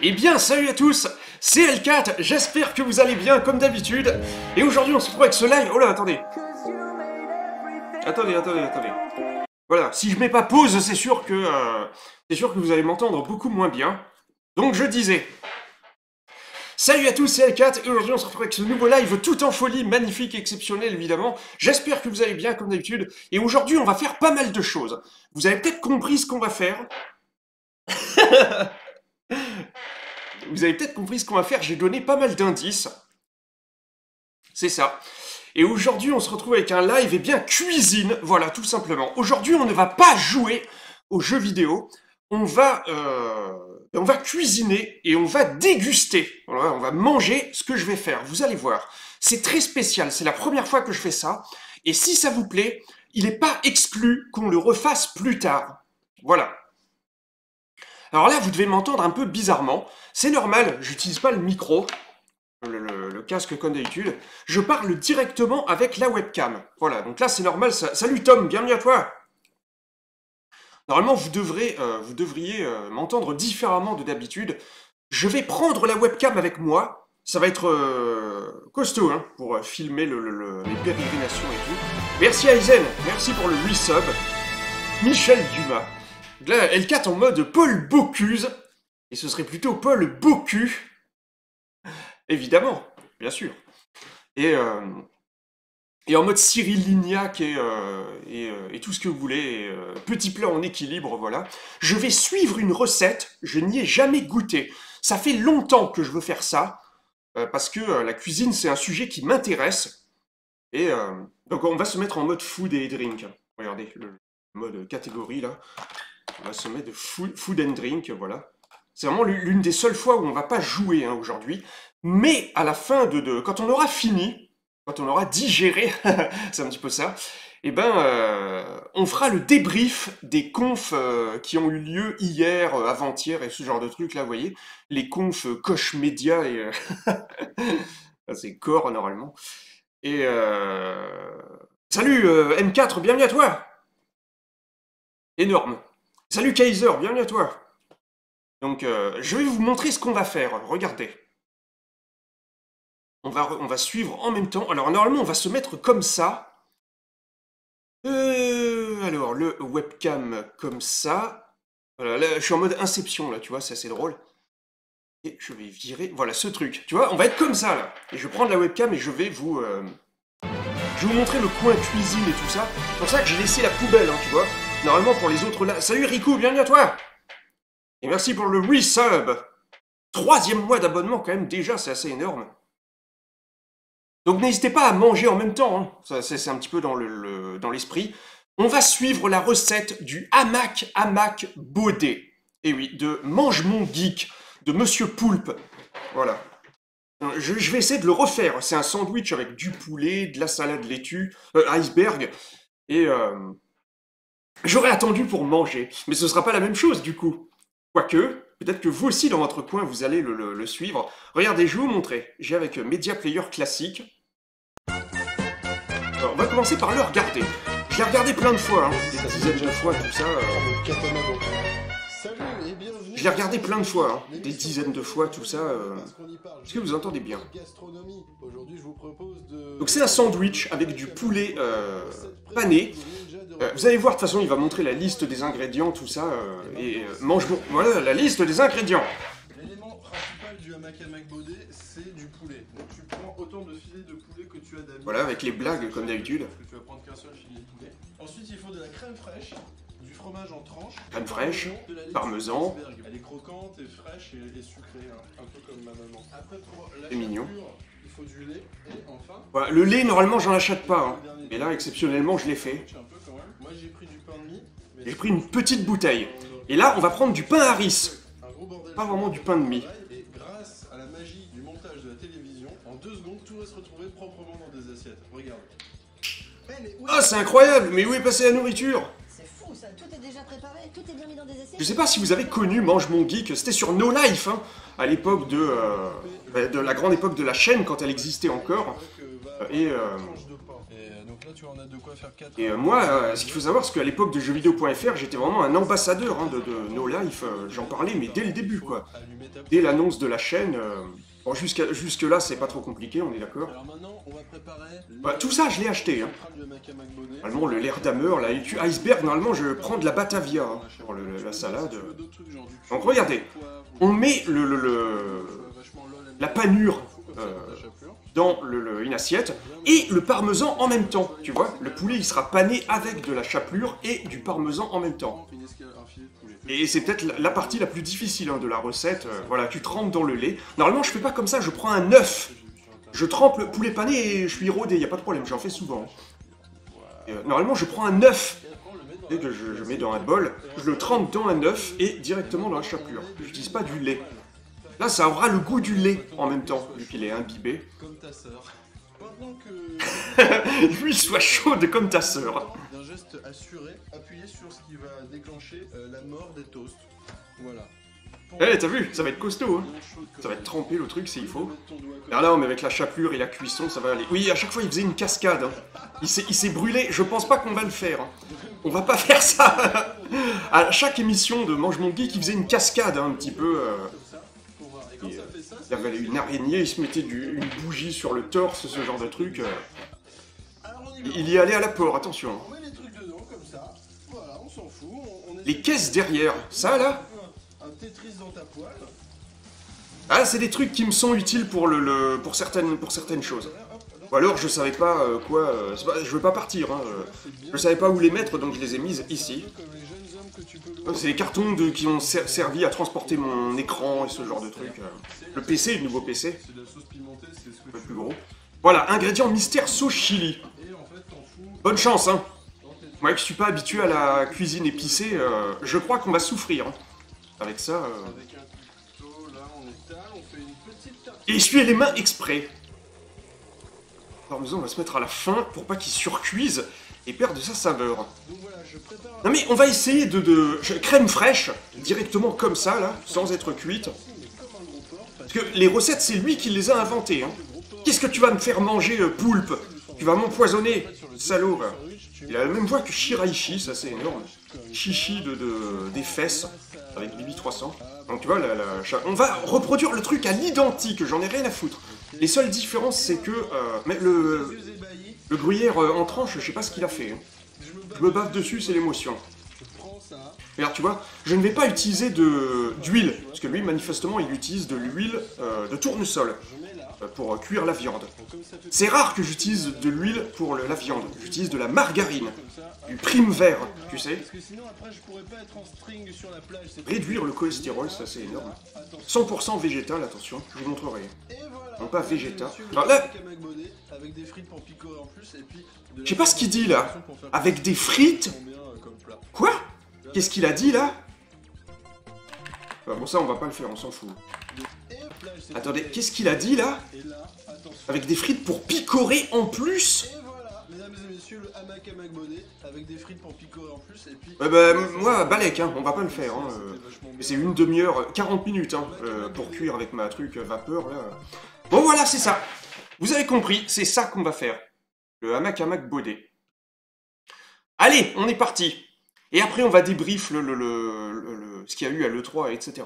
Eh bien, salut à tous, c'est L4, j'espère que vous allez bien comme d'habitude. Et aujourd'hui, on se retrouve avec ce live. Oh là, attendez. Attendez, attendez, attendez. Voilà, si je mets pas pause, c'est sûr que euh, c'est sûr que vous allez m'entendre beaucoup moins bien. Donc je disais. Salut à tous, c'est L4 et aujourd'hui on se retrouve avec ce nouveau live tout en folie, magnifique, exceptionnel évidemment. J'espère que vous allez bien comme d'habitude et aujourd'hui on va faire pas mal de choses. Vous avez peut-être compris ce qu'on va faire. vous avez peut-être compris ce qu'on va faire, j'ai donné pas mal d'indices. C'est ça. Et aujourd'hui, on se retrouve avec un live, et bien cuisine, voilà, tout simplement. Aujourd'hui, on ne va pas jouer aux jeux vidéo, on va, euh, on va cuisiner et on va déguster. on va manger ce que je vais faire, vous allez voir. C'est très spécial, c'est la première fois que je fais ça. Et si ça vous plaît, il n'est pas exclu qu'on le refasse plus tard. Voilà. Alors là, vous devez m'entendre un peu bizarrement. C'est normal, j'utilise pas le micro, le, casque comme d'habitude. Je parle directement avec la webcam. Voilà, donc là c'est normal. Salut Tom, bienvenue à toi Normalement, vous, euh, devriez euh, m'entendre différemment de d'habitude. Je vais prendre la webcam avec moi. Ça va être euh, costaud hein, pour filmer les pérégrinations et tout. Merci Aizen, merci pour le sub. Michel Dumas. Là, L4 en mode Paul Bocuse. Et ce serait plutôt Paul Bocu. Évidemment, bien sûr. Et, euh, en mode Cyril Lignac euh, euh, et, tout ce que vous voulez. petit plat en équilibre, voilà. Je vais suivre une recette. Je n'y ai jamais goûté. Ça fait longtemps que je veux faire ça. parce que la cuisine, c'est un sujet qui m'intéresse. Et donc on va se mettre en mode food et drink. Regardez, le mode catégorie là. On va se mettre de food, and drink, voilà. C'est vraiment l'une des seules fois où on va pas jouer hein, aujourd'hui. Mais à la fin de, Quand on aura fini, quand on aura digéré, c'est un petit peu ça, eh ben, euh, on fera le débrief des confs euh, qui ont eu lieu hier, euh, avant-hier et ce genre de trucs là, vous voyez. Les confs Coche Média et. c'est corps normalement. Et. Salut M4, bienvenue à toi Énorme Salut Kaiser, bienvenue à toi Donc, euh, je vais vous montrer ce qu'on va faire, regardez. On va, suivre en même temps. Alors, normalement, on va se mettre comme ça. Euh, alors, le webcam comme ça. Voilà, je suis en mode inception, là, tu vois, c'est assez drôle. Et je vais virer, voilà, ce truc. Tu vois, on va être comme ça, là. Et je vais prendre la webcam et je vais vous... Euh, je vais vous montrer le coin cuisine et tout ça. C'est pour ça que j'ai laissé la poubelle, hein, tu vois. Normalement, pour les autres là. Salut Rico, bienvenue à toi Et merci pour le resub Troisième mois d'abonnement, quand même, déjà, c'est assez énorme. Donc n'hésitez pas à manger en même temps, hein. c'est un petit peu dans l'esprit. on va suivre la recette du hamac hamac baudet Et eh oui, de Mange mon geek, de Monsieur Poulpe. Voilà. Euh, je, vais essayer de le refaire. C'est un sandwich avec du poulet, de la salade laitue, euh, iceberg, et, euh, J'aurais attendu pour manger, mais ce ne sera pas la même chose du coup. Quoique, peut-être que vous aussi dans votre coin, vous allez le, suivre. Regardez, je vais vous montrer. J'ai avec Media Player classique. Alors, on va commencer par le regarder. Je l'ai regardé plein de fois, hein. des dizaines de fois, tout ça. Euh, Salut j'ai regardé plein de fois, hein. des dizaines de fois, tout ça. Euh. Est-ce que vous entendez bien Donc c'est un sandwich avec du poulet euh, pané. Euh, vous allez voir, de toute façon, il va montrer la liste des ingrédients, tout ça. et mange bon. Voilà, la liste des ingrédients. L'élément principal du hamac bodé, c'est du poulet. Donc tu prends autant de filets de poulet que tu as d'habitude. Voilà, avec les blagues, comme d'habitude. Ensuite, il faut de la crème fraîche du fromage en tranches, crème fraîche, parmesan. Elle est croquante et fraîche et, et sucrée, hein, un peu comme ma maman. Après, pour la mignon. il faut du lait et enfin. le lait, normalement, j'en achète pas. Hein. Mais là, exceptionnellement, je l'ai fait. j'ai pris du pain de mie. J'ai pris une petite bouteille. Et là, on va prendre du pain à riz. Pas vraiment du pain de mie. Et grâce à la magie du montage de la télévision, en deux secondes, tout va se retrouver proprement dans des assiettes. Regarde. Ah, c'est incroyable Mais où est passée la nourriture je sais pas si vous avez connu Mange Mon Geek, c'était sur No Life, hein, à l'époque de, euh, de la grande époque de la chaîne quand elle existait encore. Et, et moi, euh, ce qu'il faut savoir, c'est qu'à l'époque de jeuxvideo.fr, j'étais vraiment un ambassadeur hein, de, de, No Life. Euh, j'en parlais, mais dès le début, quoi. Dès l'annonce de la chaîne, Bon, jusque-là, c'est pas trop compliqué, on est d'accord bah, Tout ça, je l'ai acheté. Hein. le l'air d'Hammer, la iceberg, normalement, je prends de la Batavia pour hein, la salade. Donc, regardez, on met le, euh, la panure euh, dans une assiette et le parmesan en même temps, tu vois Le poulet, il sera pané avec de la chapelure et du parmesan en même temps. Et c'est peut-être la partie la plus difficile hein, de la recette. Euh, voilà, tu trempes dans le lait. Normalement, je fais pas comme ça, je prends un œuf. Je trempe le poulet pané et je suis rodé, y a pas de problème, j'en fais souvent. Euh, normalement, je prends un œuf et que je, je, mets dans un bol, je le trempe dans un œuf et directement dans la chapelure. Je n'utilise pas du lait. Là, ça aura le goût du lait en même temps, vu qu'il est imbibé. Lui, soit chaude comme ta sœur. assuré, appuyez sur ce qui va déclencher euh, la mort des toasts. Voilà. Eh, t'as vu Ça va être costaud, hein Ça va être trempé le truc s'il faut. là, on met avec la chapelure et la cuisson, ça va aller. Oui, à chaque fois, il faisait une cascade. Hein. Il s'est brûlé. Je pense pas qu'on va le faire. Hein. On va pas faire ça À chaque émission de Mange mon Geek, il faisait une cascade, hein, un petit peu. Euh. Euh, il y avait une araignée, il se mettait une bougie sur le torse, ce genre de truc. Il y allait à la porte, attention. Hein les caisses derrière, ça là Ah, c'est des trucs qui me sont utiles pour, le, pour, certaines, pour certaines choses. Ou alors je savais pas euh, quoi. Euh, je veux pas partir. Hein, euh. je savais pas où les mettre donc je les ai mises ici. C'est les cartons de, qui ont servi à transporter mon écran et ce genre de trucs. Le PC, le nouveau PC. plus gros. Voilà, ingrédients mystère sauce chili. Bonne chance, hein moi ne suis pas habitué à la cuisine épicée, euh, je crois qu'on va souffrir. Hein. Avec ça. Et essuyer les mains exprès. Parmesan, on va se mettre à la fin pour pas qu'il surcuise et perde sa saveur. Non mais on va essayer de, crème fraîche directement comme ça là, sans être cuite. parce que les recettes, c'est lui qui les a inventées. Hein. Qu'est-ce que tu vas me faire manger, euh, poulpe Tu vas m'empoisonner, salaud. Il a la même voix que Shiraishi, ça c'est énorme. chichi de, des fesses, avec Bibi 300 Donc tu vois, on va reproduire le truc à l'identique, j'en ai rien à foutre. Les seules différences, c'est que euh, mais le, le gruyère euh, en tranche, je sais pas ce qu'il a fait. Hein. Je me bave dessus, c'est l'émotion. Et alors tu vois, je ne vais pas utiliser d'huile, parce que lui manifestement il utilise de l'huile euh, de tournesol pour cuire la viande. C'est rare que j'utilise de l'huile pour la viande. J'utilise de la margarine, du prime vert, tu sais. Réduire le cholestérol, ça c'est énorme. 100% végétal, attention, je vous montrerai. Non pas végétal. là, je sais pas ce qu'il dit là. Avec des frites Quoi Qu'est-ce qu'il a dit là bon, ça on va pas le faire, on s'en fout. Attendez, qu'est-ce qu'il a dit là Avec des frites pour picorer en plus mesdames et messieurs, le hamac avec des frites pour picorer en plus et puis. bah, bah moi, balèque, hein, on va pas le faire. Hein, euh, c'est une demi-heure, 40 euh, minutes hein, euh, pour cuire avec ma truc vapeur là. Bon voilà, c'est ça. Vous avez compris, c'est ça qu'on va faire. Le hamac hamac bonnet. Allez, on est parti. Et après, on va débrief le, le, ce qu'il y a eu à l'E3, etc.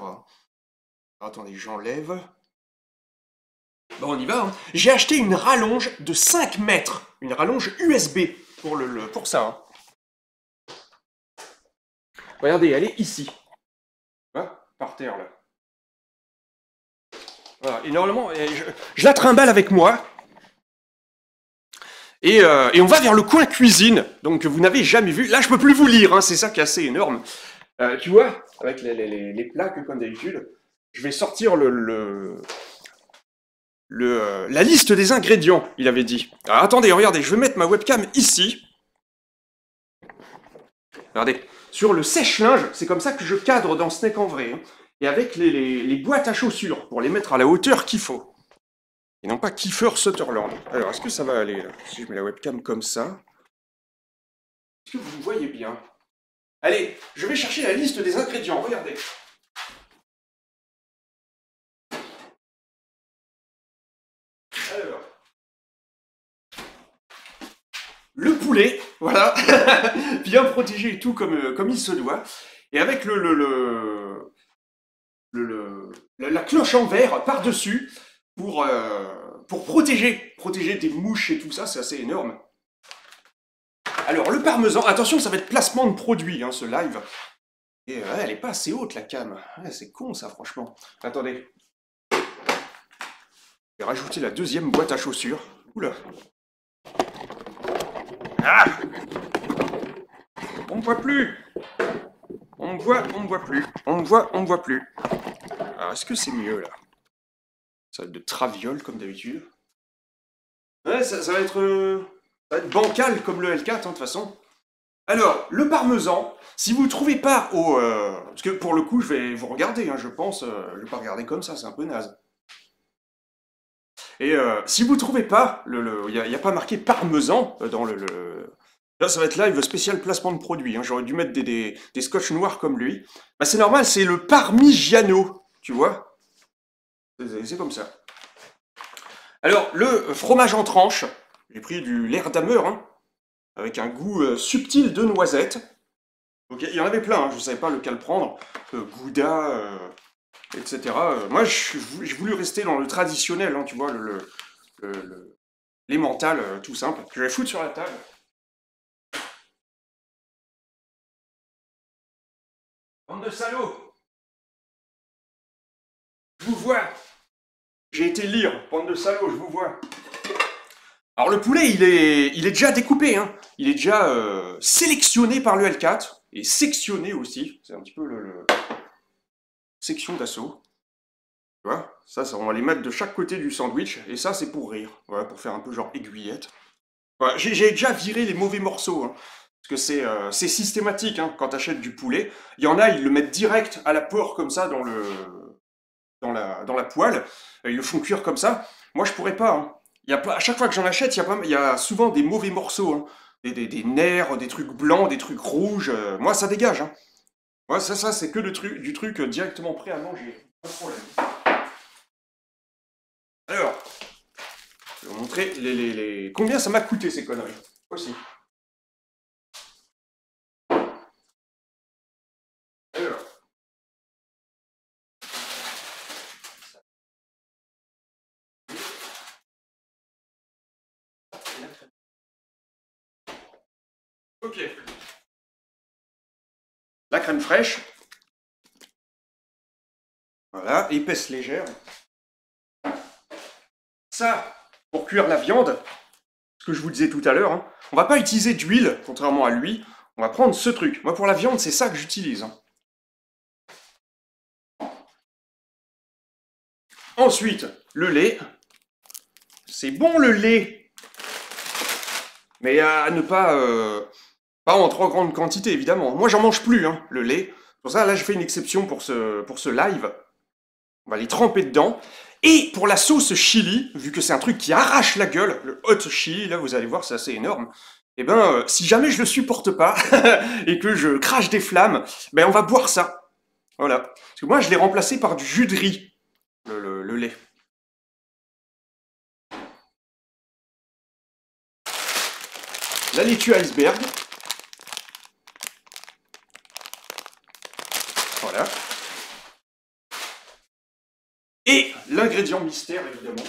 attendez, j'enlève. Bon, on y va. Hein. J'ai acheté une rallonge de 5 mètres, une rallonge USB pour, le, pour ça. Hein. Regardez, elle est ici. Hein, par terre là. Voilà, et je, la trimballe avec moi. Euh, et, on va vers le coin cuisine, donc vous n'avez jamais vu. Là, je peux plus vous lire, c'est ça qui est assez énorme. Euh, tu vois, avec les, plaques comme d'habitude, je vais sortir le euh, la liste des ingrédients, il avait dit. Alors ah, attendez, regardez, je vais mettre ma webcam ici. Regardez, sur le sèche-linge, c'est comme ça que je cadre dans Snack en vrai. Hein, et avec les, boîtes à chaussures, pour les mettre à la hauteur qu'il faut. Et non pas Kiefer Sutherland. Alors, est-ce que ça va aller Si je mets la webcam comme ça. Est-ce que vous voyez bien Allez, je vais chercher la liste des ingrédients, regardez. voilà, bien protégé et tout comme, euh, comme il se doit. Et avec le, le, le, le la, cloche en verre par-dessus pour, euh, pour protéger, protéger des mouches et tout ça, c'est assez énorme. Alors le parmesan, attention, ça va être placement de produit, hein, ce live. Et euh, elle est pas assez haute la cam. c'est con ça, franchement. Attendez. et rajouter la deuxième boîte à chaussures. là ah On me voit plus On me voit, on me voit plus. On me voit, on me voit plus. Alors, est-ce que c'est mieux, là Ça va être de traviole, comme d'habitude. Ouais, ça, euh, va être... bancal, comme le L4, hein, de toute façon. Alors, le parmesan, si vous ne trouvez pas au... Euh, parce que, pour le coup, je vais vous regarder, hein, je pense. Je euh, je vais pas regarder comme ça, c'est un peu naze. Et euh, si vous ne trouvez pas, il n'y a, pas marqué parmesan euh, dans le, Là, ça va être là, live spécial placement de produit. Hein. J'aurais dû mettre des, des, des scotch noirs comme lui. Bah, c'est normal, c'est le parmigiano, tu vois. C'est comme ça. Alors, le fromage en tranche, j'ai pris du l'air hein, avec un goût euh, subtil de noisette. Ok, il y en avait plein, hein, je ne savais pas lequel prendre. Gouda, etc. Euh, moi, j'ai voulu rester dans le traditionnel, hein, tu vois, le, les mentales, euh, tout simple. Je vais foutre sur la table. Bande de salauds Je vous vois J'ai été lire, bande de salauds, je vous vois Alors le poulet, il est, il est déjà découpé, hein. il est déjà euh, sélectionné par le L4, et sectionné aussi, c'est un petit peu le section d'assaut. Tu vois ça, ça, on va les mettre de chaque côté du sandwich, et ça, c'est pour rire. Voilà, pour faire un peu genre aiguillette. J'ai déjà viré les mauvais morceaux, hein, parce que c'est euh, systématique, hein, quand achètes du poulet. Il y en a, ils le mettent direct à la porte comme ça, dans le... Dans la, dans la poêle, ils le font cuire comme ça. Moi, je pourrais pas. Hein. Y a à chaque fois que j'en achète, il y, a souvent des mauvais morceaux. Des, nerfs, des trucs blancs, des trucs rouges. Euh, moi, ça dégage. Ouais, ça, ça, c'est que le truc, du truc euh, directement prêt à manger. Pas de problème. Alors, je vais vous montrer les, les, combien ça m'a coûté ces conneries. Aussi. crème fraîche. Voilà, épaisse légère. Ça, pour cuire la viande, ce que je vous disais tout à l'heure, hein. on va pas utiliser d'huile, contrairement à lui. On va prendre ce truc. Moi, pour la viande, c'est ça que j'utilise. Hein. Ensuite, le lait. C'est bon le lait, mais à ne pas euh, pas en trois grandes quantités, évidemment. Moi, j'en mange plus, hein, le lait. Pour ça, là, je fais une exception pour ce, pour ce live. On va les tremper dedans. Et pour la sauce chili, vu que c'est un truc qui arrache la gueule, le hot chili, là, vous allez voir, c'est assez énorme. et eh ben, euh, si jamais je le supporte pas et que je crache des flammes, ben on va boire ça. Voilà. Parce que moi, je l'ai remplacé par du jus de riz, le, le, le lait. La laitue iceberg, Et l'ingrédient mystère, évidemment.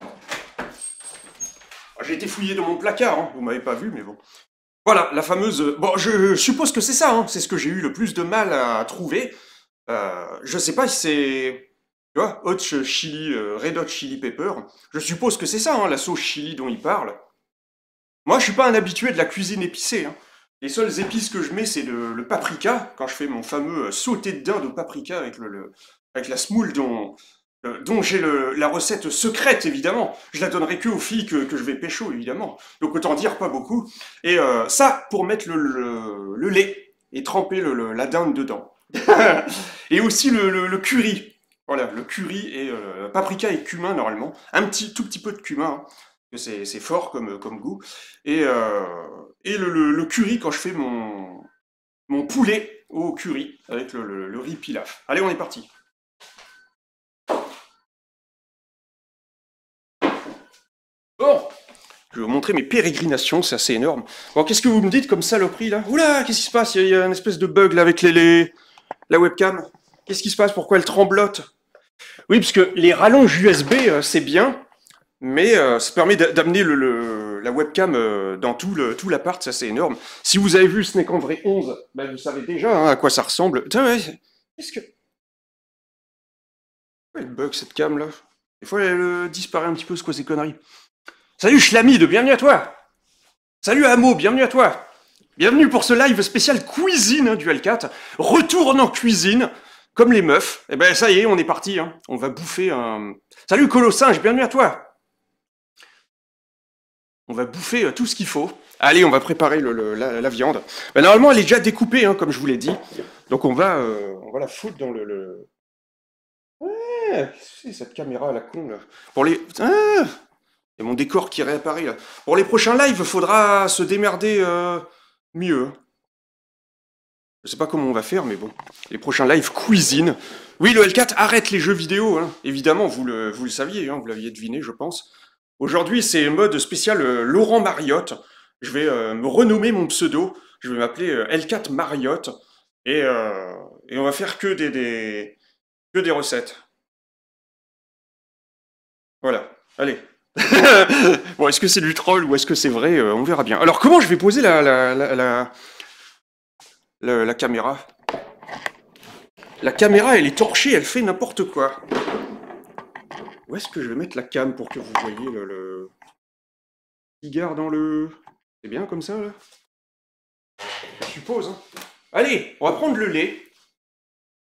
Ah, j'ai été fouillé dans mon placard, vous hein. vous m'avez pas vu, mais bon. Voilà, la fameuse... Euh, bon, je suppose que c'est ça, hein. c'est ce que j'ai eu le plus de mal à trouver. Euh, je sais pas si c'est... Tu vois, hot chili, euh, red hot chili pepper. Je suppose que c'est ça, hein, la sauce chili dont il parle. Moi, je suis pas un habitué de la cuisine épicée. Les seules épices que je mets, c'est le, paprika, quand je fais mon fameux euh, sauté de dinde au paprika avec, le, avec la smoule dont, euh, dont j'ai la recette secrète, évidemment. Je la donnerai que aux filles que, je vais pécho, évidemment. Donc autant dire pas beaucoup. Et euh, ça, pour mettre le, lait et tremper la dinde dedans. et aussi le, curry. Voilà, le curry et paprika et cumin, normalement. Un petit, tout petit peu de cumin. Hein c'est fort comme, goût. Et, euh, le, curry, quand je fais mon, poulet au curry avec le, riz pilaf. Allez, on est parti. Bon, je vais vous montrer mes pérégrinations, c'est assez énorme. Bon, qu'est-ce que vous me dites comme saloperie là Oula, qu'est-ce qui se passe Il y a une espèce de bug là avec les, la webcam. Qu'est-ce qui se passe Pourquoi elle tremblote Oui, parce que les rallonges USB, euh, c'est bien, mais euh, ça permet d'amener la webcam euh, dans tout l'appart, ça c'est énorme. Si vous avez vu Snake en vrai 11, vous savez déjà hein, à quoi ça ressemble. Qu'est-ce que... elle bug cette cam là Des fois elle euh, disparaît un petit peu, ce quoi ces conneries Salut Schlamide, de bienvenue à toi Salut Amo, bienvenue à toi Bienvenue pour ce live spécial cuisine du l 4. Retourne en cuisine, comme les meufs. Et eh ben ça y est, on est parti. Hein. On va bouffer un... Salut Colossinge, bienvenue à toi on va bouffer euh, tout ce qu'il faut. Allez, on va préparer la, viande. Bah, normalement, elle est déjà découpée, hein, comme je vous l'ai dit. Donc on va, euh, on va la foutre dans le... Qu'est-ce que c'est cette caméra à la con, là. Pour les... Et ah mon décor qui réapparaît, là. Pour les prochains lives, faudra se démerder euh, mieux. Hein. Je ne sais pas comment on va faire, mais bon. Les prochains lives cuisine. Oui, le L4 arrête les jeux vidéo, hein. évidemment, vous le, vous saviez, vous l'aviez deviné, je pense. Aujourd'hui, c'est mode spécial euh, Laurent Mariotte. Je vais euh, me renommer mon pseudo. Je vais m'appeler euh, L4 Mariotte. Et, on va faire que des, que des recettes. Voilà. Allez. bon, est-ce que c'est du troll ou est-ce que c'est vrai On verra bien. Alors, comment je vais poser la, la, la, la caméra La caméra, elle est torchée, elle fait n'importe quoi. Où est-ce que je vais mettre la cam pour que vous voyez le, le... cigare dans le... C'est bien comme ça, là Je suppose, hein. Allez, on va prendre le lait.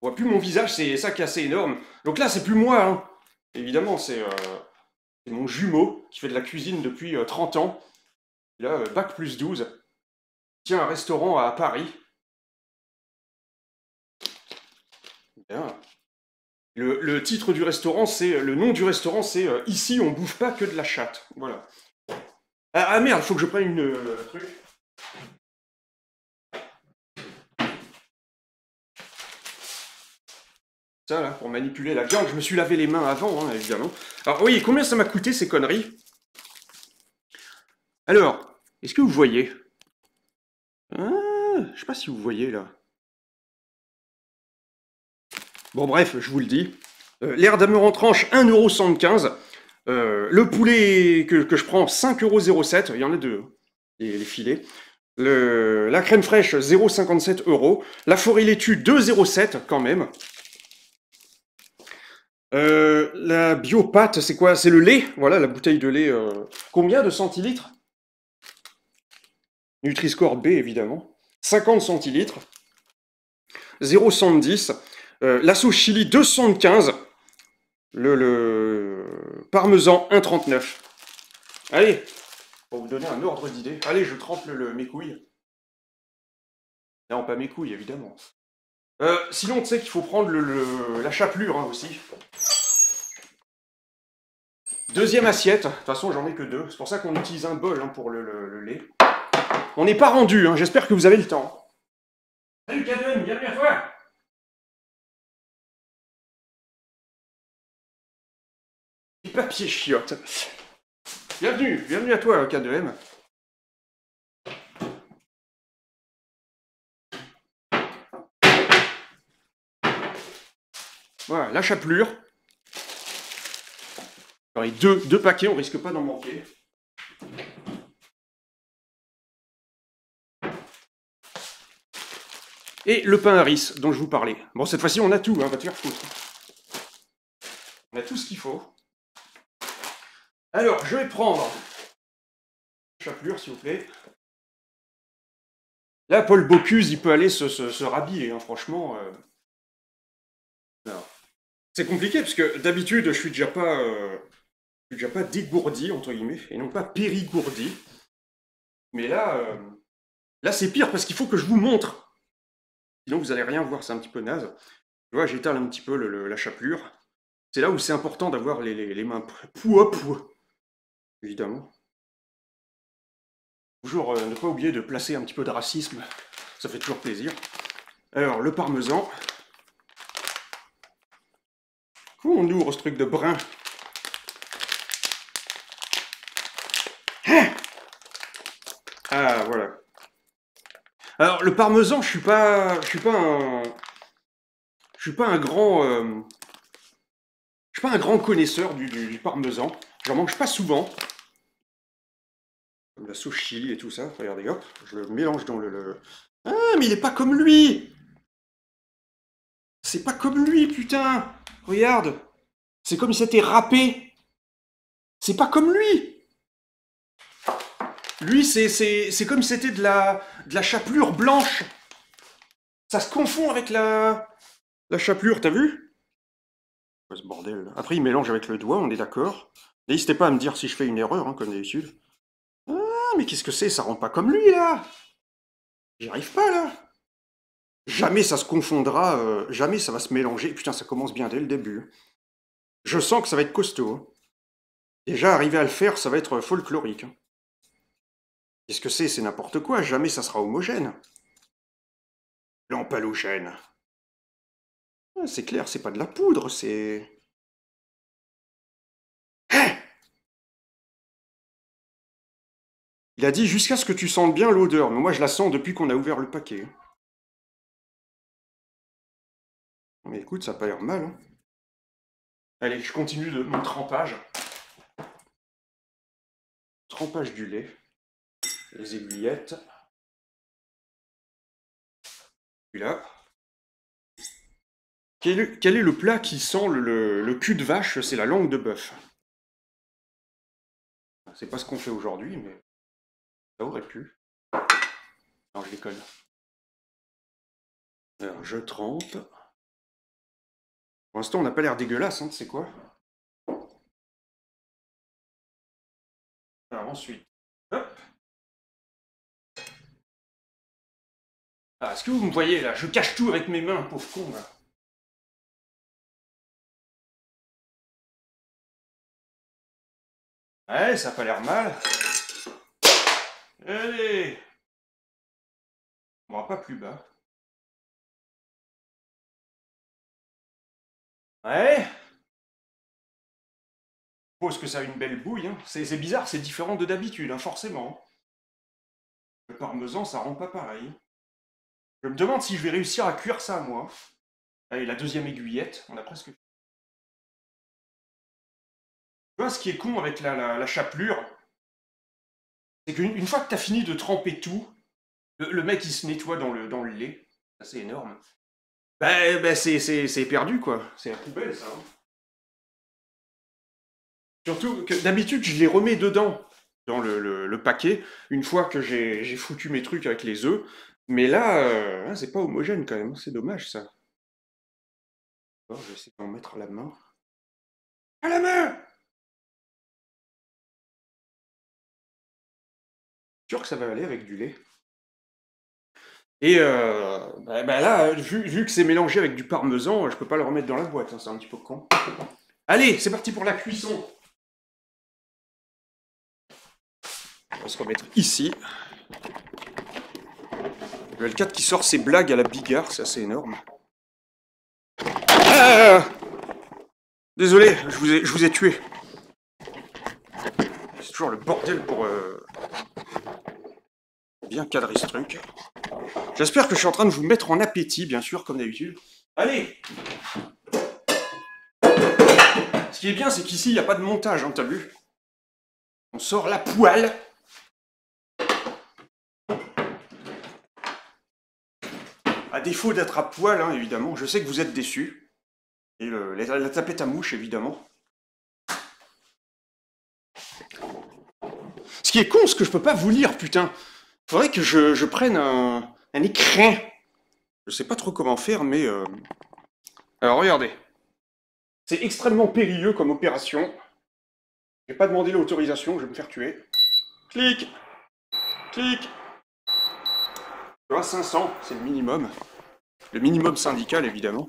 On voit plus mon visage, c'est ça qui est assez énorme. Donc là, c'est plus moi, hein. Évidemment, c'est euh, mon jumeau qui fait de la cuisine depuis 30 euh, ans. Il a euh, bac plus 12. Tient un restaurant à Paris. Bien. Le, titre du restaurant, c'est le nom du restaurant, c'est euh, ici on ne bouffe pas que de la chatte. Voilà. Ah, ah merde, il faut que je prenne une euh, truc. Ça là, pour manipuler la viande, je me suis lavé les mains avant, hein, évidemment. Alors oui, combien ça m'a coûté ces conneries Alors, est-ce que vous voyez Je ah, Je sais pas si vous voyez là. Bon bref, je vous le dis. Euh, l'air d'amour en tranche, 1,75€. Euh, le poulet que, je prends, 5,07€. Il y en a deux, hein, les, filets. la crème fraîche, 0,57€. La forêt laitue, 2,07€ quand même. Euh, la biopâte, c'est quoi C'est le lait Voilà, la bouteille de lait. Combien de centilitres Nutri-score B, évidemment. 50 centilitres. 0,70. Euh, l'assaut Chili 215, Le, le parmesan 1,39. Allez, pour vous donner un ordre d'idée. Allez, je trempe le, mes couilles. Non, pas mes couilles, évidemment. Euh, sinon, tu sais qu'il faut prendre le, la chapelure hein, aussi. Deuxième assiette. De toute façon, j'en ai que deux. C'est pour ça qu'on utilise un bol hein, pour le, lait. On n'est pas rendu, hein. j'espère que vous avez le temps. Salut bienvenue à toi papier chiotte. Bienvenue, bienvenue à toi, K2M. Voilà, la chapelure. Alors, deux, deux paquets, on risque pas d'en manquer. Et le pain à riz dont je vous parlais. Bon, cette fois-ci, on a tout, hein, va te faire foutre. On a tout ce qu'il faut. Alors, je vais prendre la chapelure, s'il vous plaît. Là, Paul Bocuse, il peut aller se, se, rhabiller, hein, franchement. Euh. C'est compliqué, parce que d'habitude, je suis déjà pas... Euh, suis déjà pas dégourdi, entre guillemets, et non pas périgourdi. Mais là, euh, là c'est pire, parce qu'il faut que je vous montre. Sinon, vous allez rien voir, c'est un petit peu naze. Tu vois, j'étale un petit peu la chapelure. C'est là où c'est important d'avoir les, les, mains pouah évidemment. Toujours euh, ne pas oublier de placer un petit peu de racisme, ça fait toujours plaisir. Alors, le parmesan. Comment on ouvre ce truc de brun hein Ah, voilà. Alors, le parmesan, je suis pas, je suis pas un, je suis pas un grand, euh, je suis pas un grand connaisseur du, du, je parmesan. J'en mange pas souvent. Comme la sushi et tout ça. Regardez, hop, je le mélange dans le, Ah, mais il est pas comme lui C'est pas comme lui, putain Regarde C'est comme si c'était râpé C'est pas comme lui Lui, c'est comme si c'était de la, de la chapelure blanche Ça se confond avec la, la chapelure, t'as vu après, il mélange avec le doigt, on est d'accord. N'hésitez pas à me dire si je fais une erreur, hein, comme d'habitude. Ah, mais qu'est-ce que c'est Ça rend pas comme lui, là J'y arrive pas, là Jamais ça se confondra, euh, jamais ça va se mélanger. Putain, ça commence bien dès le début. Hein. Je sens que ça va être costaud. Hein. Déjà, arriver à le faire, ça va être euh, folklorique. Qu'est-ce que c'est C'est n'importe quoi, jamais ça sera homogène. L'empalogène ah, c'est clair, c'est pas de la poudre, c'est. Hein Il a dit jusqu'à ce que tu sentes bien l'odeur, mais moi je la sens depuis qu'on a ouvert le paquet. Mais écoute, ça n'a pas l'air mal. Hein. Allez, je continue de mon trempage. Trempage du lait. Les aiguillettes. Puis là, quel est, le plat qui sent le, cul de vache C'est la langue de bœuf. C'est pas ce qu'on fait aujourd'hui, mais ça aurait pu. Non, je déconne. Alors, je trempe. Pour l'instant, on n'a pas l'air dégueulasse, hein, tu quoi Alors, ensuite, hop. Ah, est-ce que vous me voyez là Je cache tout avec mes mains, pauvre con là. Ouais, ça n'a pas l'air mal. Allez va pas plus bas. Ouais Je oh, suppose que ça a une belle bouille. Hein c'est bizarre, c'est différent de d'habitude, hein, forcément. Le parmesan, ça rend pas pareil. Je me demande si je vais réussir à cuire ça, moi. Allez, la deuxième aiguillette, on a presque vois, ce qui est con avec la, la, chapelure, c'est qu'une fois que tu as fini de tremper tout, le, mec il se nettoie dans le, dans le lait, c'est énorme. Ben, c'est perdu quoi, c'est un poubelle ça. Hein. Surtout que d'habitude je les remets dedans, dans le, le, paquet, une fois que j'ai foutu mes trucs avec les œufs. Mais là, euh, hein, c'est pas homogène quand même, c'est dommage ça. je vais essayer d'en mettre à la main. À la main sûr que ça va aller avec du lait. Et euh, bah, bah, là, vu, que c'est mélangé avec du parmesan, je peux pas le remettre dans la boîte, hein, c'est un petit peu con. Allez, c'est parti pour la cuisson. On va se remettre ici. Le L4 qui sort ses blagues à la bigarre, c'est assez énorme. Euh, désolé, je vous ai, je vous ai tué. C'est toujours le bordel pour... Euh, bien cadré ce truc. J'espère que je suis en train de vous mettre en appétit, bien sûr, comme d'habitude. Allez Ce qui est bien, c'est qu'ici, il n'y a pas de montage, hein, t'as vu On sort la poêle À défaut d'être à poêle, hein, évidemment, je sais que vous êtes déçus. Et la, la tapette à mouche, évidemment. Ce qui est con, c'est que je peux pas vous lire, putain faudrait que je, prenne un, un, écrin. Je sais pas trop comment faire, mais... Alors, euh, euh, regardez. C'est extrêmement périlleux comme opération. Je pas demandé l'autorisation, je vais me faire tuer. Clic Clic Tu vois, 500, c'est le minimum. Le minimum syndical, évidemment.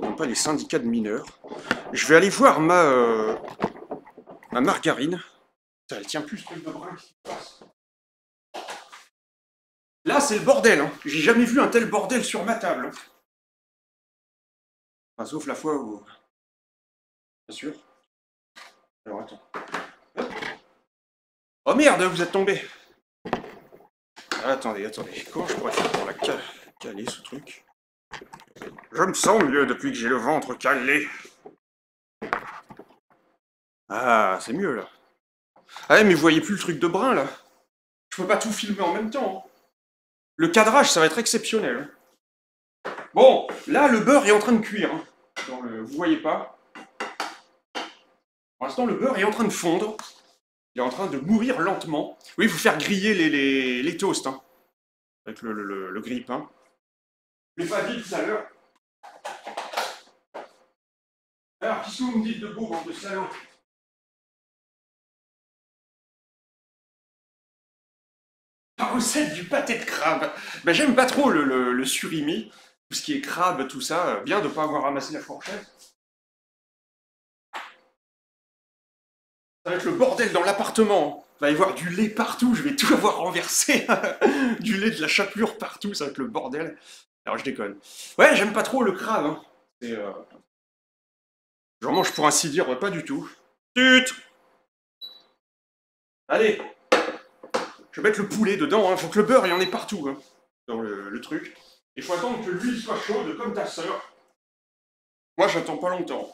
Non pas les syndicats de mineurs. Je vais aller voir ma... Euh, ma margarine. Ça, elle tient plus que le bras qui passe. Là, c'est le bordel. Hein. J'ai jamais vu un tel bordel sur ma table. Hein. Enfin, sauf la fois où... Bien sûr. Alors, attends. Oh merde, vous êtes tombé. Ah, attendez, attendez. Comment je pourrais faire pour la caler, ce truc Je me sens mieux depuis que j'ai le ventre calé. Ah, c'est mieux, là. Ah mais vous voyez plus le truc de brun, là Je peux pas tout filmer en même temps. Hein. Le cadrage, ça va être exceptionnel. Hein. Bon, là, le beurre est en train de cuire. Hein. Vous ne voyez pas. Pour l'instant, le beurre est en train de fondre. Il est en train de mourir lentement. Oui, il faut faire griller les, toasts. Hein. avec le, le, le grille-pain. pas dit tout l'heure. Alors, qu'est-ce que vous me dites de beau, de salon La recette du pâté de crabe. Ben, J'aime pas trop le, surimi, tout ce qui est crabe, tout ça. Euh, bien de ne pas avoir ramassé la fourchette. Ça va être le bordel dans l'appartement. Il va y avoir du lait partout, je vais tout avoir renversé. du lait, de la chapelure partout, ça va être le bordel. Alors je déconne. Ouais, j'aime pas trop le crabe. Hein. Euh... J'en mange pour ainsi dire pas du tout. Tut Allez je vais mettre le poulet dedans, hein. faut que le beurre, il y en ait partout, hein, dans le, truc. Il faut attendre que l'huile soit chaude, comme ta soeur. Moi, j'attends pas longtemps.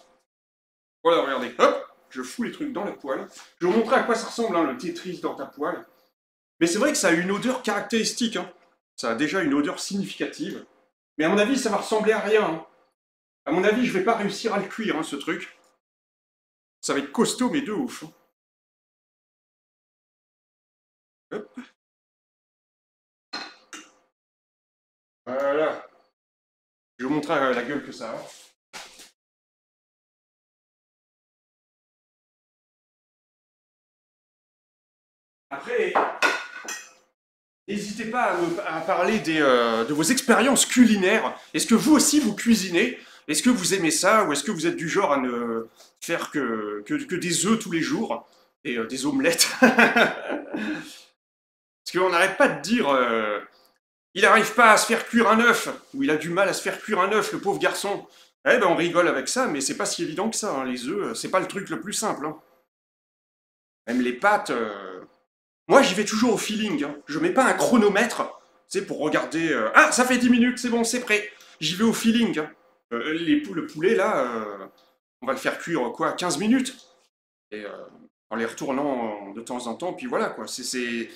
Voilà, regardez, hop, je fous les trucs dans la poêle. Je vais vous montrer à quoi ça ressemble, hein, le Tetris dans ta poêle. Mais c'est vrai que ça a une odeur caractéristique, hein. ça a déjà une odeur significative. Mais à mon avis, ça va ressembler à rien. Hein. À mon avis, je vais pas réussir à le cuire, ce truc. Ça va être costaud, mais de ouf. Voilà. Je vais vous montrer euh, la gueule que ça a. Après, n'hésitez pas à, me, parler euh, de vos expériences culinaires. Est-ce que vous aussi vous cuisinez Est-ce que vous aimez ça Ou est-ce que vous êtes du genre à ne faire que, que, des œufs tous les jours et euh, des omelettes on n'arrête pas de dire euh, il n'arrive pas à se faire cuire un œuf, ou il a du mal à se faire cuire un œuf, le pauvre garçon. Eh ben on rigole avec ça, mais c'est pas si évident que ça. Hein. Les œufs, euh, c'est pas le truc le plus simple. Hein. Même les pâtes. Euh, moi, j'y vais toujours au feeling. Hein. Je mets pas un chronomètre, c'est pour regarder. Ah, ça fait 10 minutes, c'est bon, c'est prêt. J'y vais au feeling. les le poulet, là, on va le faire cuire quoi 15 minutes Et en les retournant de temps en temps, puis voilà quoi. C'est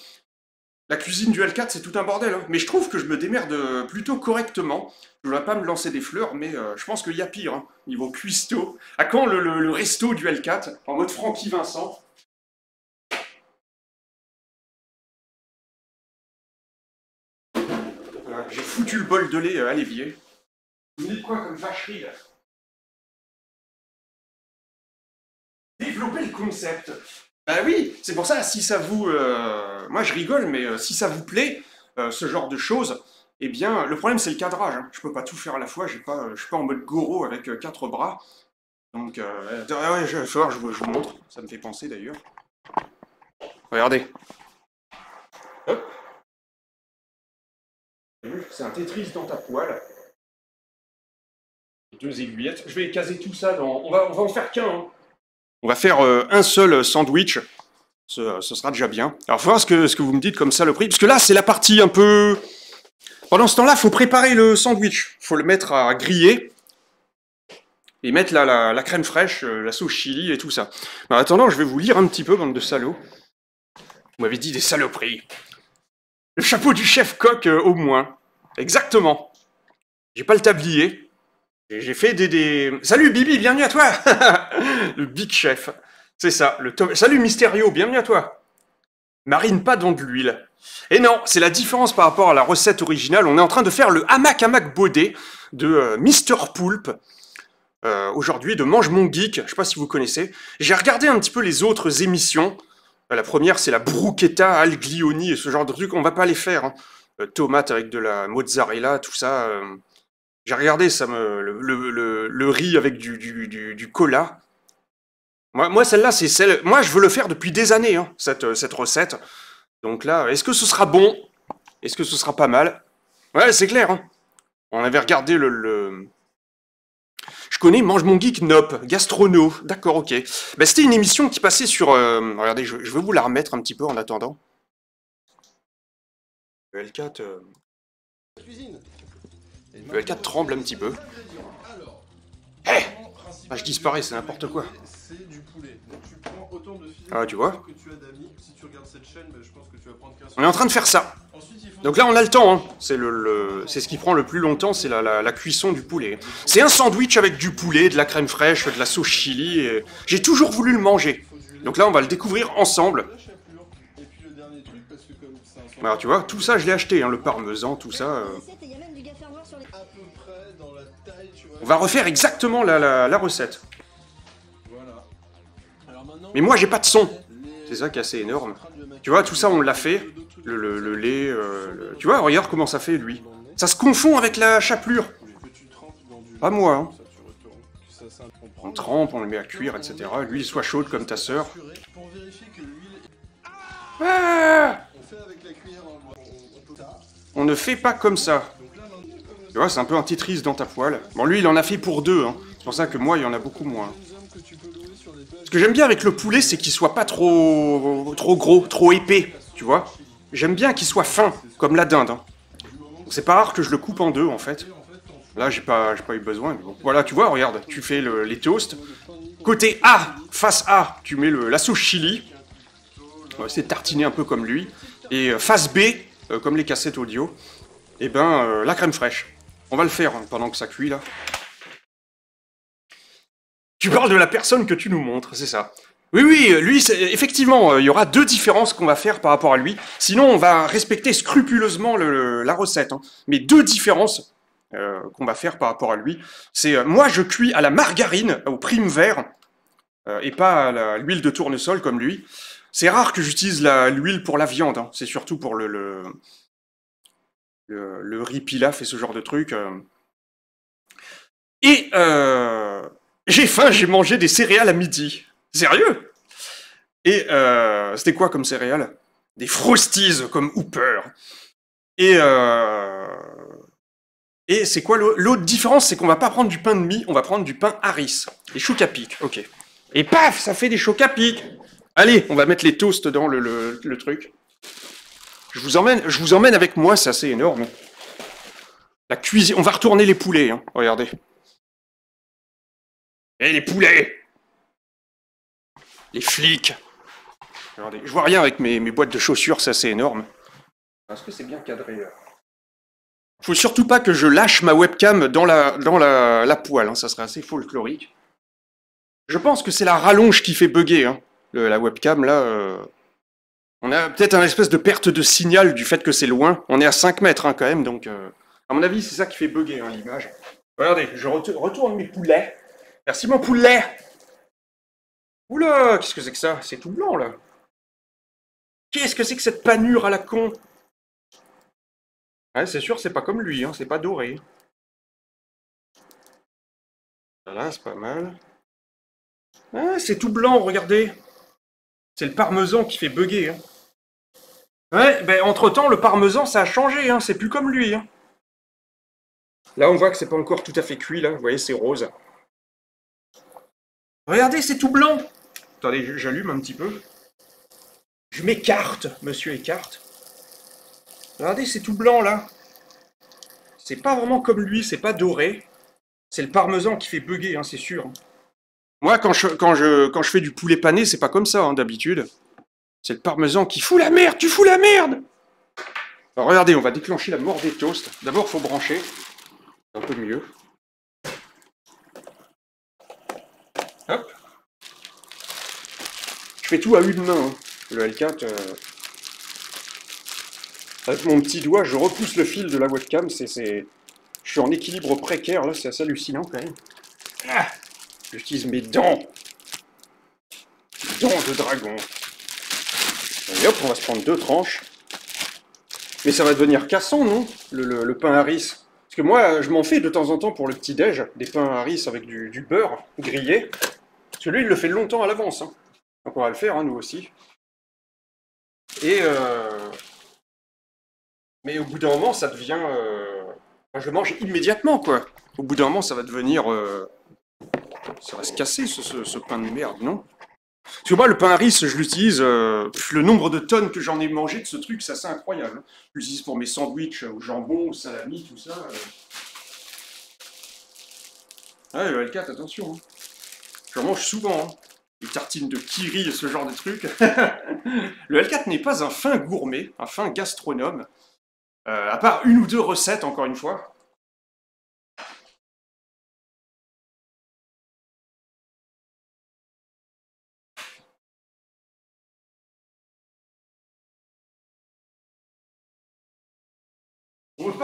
la cuisine du L4, c'est tout un bordel, hein. mais je trouve que je me démerde euh, plutôt correctement. Je ne vais pas me lancer des fleurs, mais euh, je pense qu'il y a pire, hein, niveau cuistot. À quand le, resto du L4, en mode Francky Vincent J'ai foutu le bol de lait euh, à l'évier. Vous dites quoi comme vacherie, là Développer le concept ben oui, c'est pour ça, si ça vous... Euh, moi je rigole, mais euh, si ça vous plaît, euh, ce genre de choses, eh bien, le problème c'est le cadrage. Je hein. Je peux pas tout faire à la fois, je ne je suis pas en mode goro avec quatre bras. Donc, euh, ouais, je, je, je, vous montre, ça me fait penser d'ailleurs. Regardez. Hop. C'est un Tetris dans ta poêle. Deux aiguillettes. Je vais caser tout ça dans... On va, on va en faire qu'un, hein. On va faire euh, un seul sandwich. Ce, sera déjà bien. Alors, faut voir ce que, vous me dites comme ça, le prix. Parce que là, c'est la partie un peu... Pendant ce temps-là, il faut préparer le sandwich. Il faut le mettre à griller. Et mettre la, crème fraîche, euh, la sauce chili et tout ça. en attendant, je vais vous lire un petit peu, bande de salauds. Vous m'avez dit des saloperies. Le chapeau du chef coq, euh, au moins. Exactement. J'ai pas le tablier. J'ai fait des, Salut Bibi, bienvenue à toi Le Big Chef. C'est ça. Le Salut Mysterio, bienvenue à toi. Marine pas dans de l'huile. Et non, c'est la différence par rapport à la recette originale. On est en train de faire le hamac hamac bodé de Mr. Euh, Mister Poulpe. Euh, aujourd'hui, de Mange Mon Geek, je ne sais pas si vous connaissez. J'ai regardé un petit peu les autres émissions. Euh, la première, c'est la bruchetta al glioni et ce genre de truc. On va pas les faire. Hein. tomate avec de la mozzarella, tout ça. J'ai regardé ça me, le, riz avec du, du, cola. Moi, moi celle-là, c'est celle. Moi, je veux le faire depuis des années, hein, cette, euh, cette recette. Donc là, est-ce que ce sera bon Est-ce que ce sera pas mal Ouais, c'est clair. Hein. On avait regardé le, Je connais Mange mon geek Nope. Gastrono. D'accord, ok. mais ben, C'était une émission qui passait sur. Euh, regardez, je, veux vous la remettre un petit peu en attendant. L4. Euh. Cuisine. Le L4 tremble un petit peu. Hé Je disparais, c'est n'importe quoi. Ah, tu vois On est en train de faire ça. Donc là, on a le temps. Hein. C'est le, ce qui prend le plus longtemps, c'est la, cuisson du poulet. C'est un sandwich avec du poulet, de la crème fraîche, de la sauce chili. J'ai toujours voulu le manger. Donc là, on va le découvrir ensemble. Alors, bah, tu vois, tout ça, je l'ai acheté, hein, le parmesan, tout ça. Euh. On va refaire exactement la, recette. Mais moi, j'ai pas de son. C'est ça qui est assez énorme. Tu vois, tout ça, on l'a fait. Le, lait, euh, tu vois, regarde comment ça fait, lui. Ça se confond avec la chapelure. Pas moi, hein. On trempe, on le met à cuire, etc. L'huile soit chaude comme ta sœur. Ah on ne fait pas comme ça. Tu vois, c'est un peu un Tetris dans ta poêle. Bon, lui, il en a fait pour deux, hein. C'est pour ça que moi, il y en a beaucoup moins. Ce que j'aime bien avec le poulet, c'est qu'il soit pas trop, trop gros, trop épais, tu vois. J'aime bien qu'il soit fin, comme la dinde. Hein. C'est pas rare que je le coupe en deux, en fait. Là, j'ai pas, pas eu besoin. Voilà, tu vois, regarde, tu fais les toasts. Côté A, face A, tu mets le, la sauce chili. On va essayer de tartiner un peu comme lui. Et euh, face B, euh, comme les cassettes audio, et eh ben, euh, la crème fraîche. On va le faire hein, pendant que ça cuit là. Tu parles de la personne que tu nous montres, c'est ça. Oui, oui, euh, lui, effectivement, euh, il y aura deux différences qu'on va faire par rapport à lui. Sinon, on va respecter scrupuleusement la recette. Hein. Mais deux différences euh, qu'on va faire par rapport à lui, c'est moi, je cuis à la margarine, au prime vert, et pas à l'huile de tournesol comme lui. C'est rare que j'utilise l'huile pour la viande, hein. c'est surtout pour le, le, le pilaf et ce genre de truc. Euh. Et euh, j'ai faim, j'ai mangé des céréales à midi. Sérieux Et euh, c'était quoi comme céréales Des frosties comme Hooper. Et, et c'est quoi l'autre différence C'est qu'on va pas prendre du pain de mie, on va prendre du pain Harris. les chocs ok. Et paf, ça fait des chocs à Allez, on va mettre les toasts dans le truc. Je vous emmène, je vous emmène avec moi, ça c'est énorme. La cuisine, on va retourner les poulets, hein. regardez. Et eh, les poulets Les flics je vois rien avec mes, boîtes de chaussures, ça c'est énorme. Est-ce que c'est bien cadré Faut surtout pas que je lâche ma webcam dans la, poêle, hein. ça serait assez folklorique. Je pense que c'est la rallonge qui fait bugger, hein. la webcam là. Euh. On a peut-être un espèce de perte de signal du fait que c'est loin. On est à 5 mètres hein, quand même, donc euh, à mon avis, c'est ça qui fait bugger hein, l'image. Regardez, je retourne mes poulets. Merci mon poulet Oula, qu'est-ce que c'est que ça C'est tout blanc là. Qu'est-ce que c'est que cette panure à la con c'est sûr, c'est pas comme lui, hein, c'est pas doré. Voilà, c'est pas mal. Ah, c'est tout blanc, regardez. C'est le parmesan qui fait bugger. Hein. Ouais, ben, entre-temps, le parmesan, ça a changé, hein, c'est plus comme lui. Hein. Là, on voit que c'est pas encore tout à fait cuit, là. Vous voyez, c'est rose. Regardez, c'est tout blanc. Attendez, j'allume un petit peu. Je m'écarte, monsieur écarte. Regardez, c'est tout blanc, là. C'est pas vraiment comme lui, c'est pas doré. C'est le parmesan qui fait bugger, hein, c'est sûr. Moi, quand je, quand je, quand je fais du poulet pané, c'est pas comme ça, hein, d'habitude. C'est le parmesan qui fout la merde, tu fous la merde Alors regardez, on va déclencher la mort des toasts. D'abord, il faut brancher. un peu mieux. Hop. Je fais tout à une main. Hein. Le L4, euh, avec mon petit doigt, je repousse le fil de la webcam. C'est, Je suis en équilibre précaire, là, c'est assez hallucinant quand même. Ah J'utilise mes dents. Dents de dragon. Et hop, on va se prendre deux tranches. Mais ça va devenir cassant, non le, pain Harris. Parce que moi, je m'en fais de temps en temps pour le petit-déj, des pains Harris avec du, beurre grillé. Celui, que il le fait longtemps à l'avance. Hein. Donc on va le faire, hein, nous aussi. Et... Euh, mais au bout d'un moment, ça devient... Euh, je mange immédiatement, quoi. Au bout d'un moment, ça va devenir... Euh, ça va se casser, ce, pain de merde, non tu vois, le pain à riz, je l'utilise. Euh, le nombre de tonnes que j'en ai mangé de ce truc, ça, c'est incroyable. Hein. Je l'utilise pour mes sandwichs euh, au jambon, au salami, tout ça. Ah, le L4, attention. Je hein. J'en mange souvent. Hein. Les tartines de kiri et ce genre de truc. le L4 n'est pas un fin gourmet, un fin gastronome. à part une ou deux recettes, encore une fois.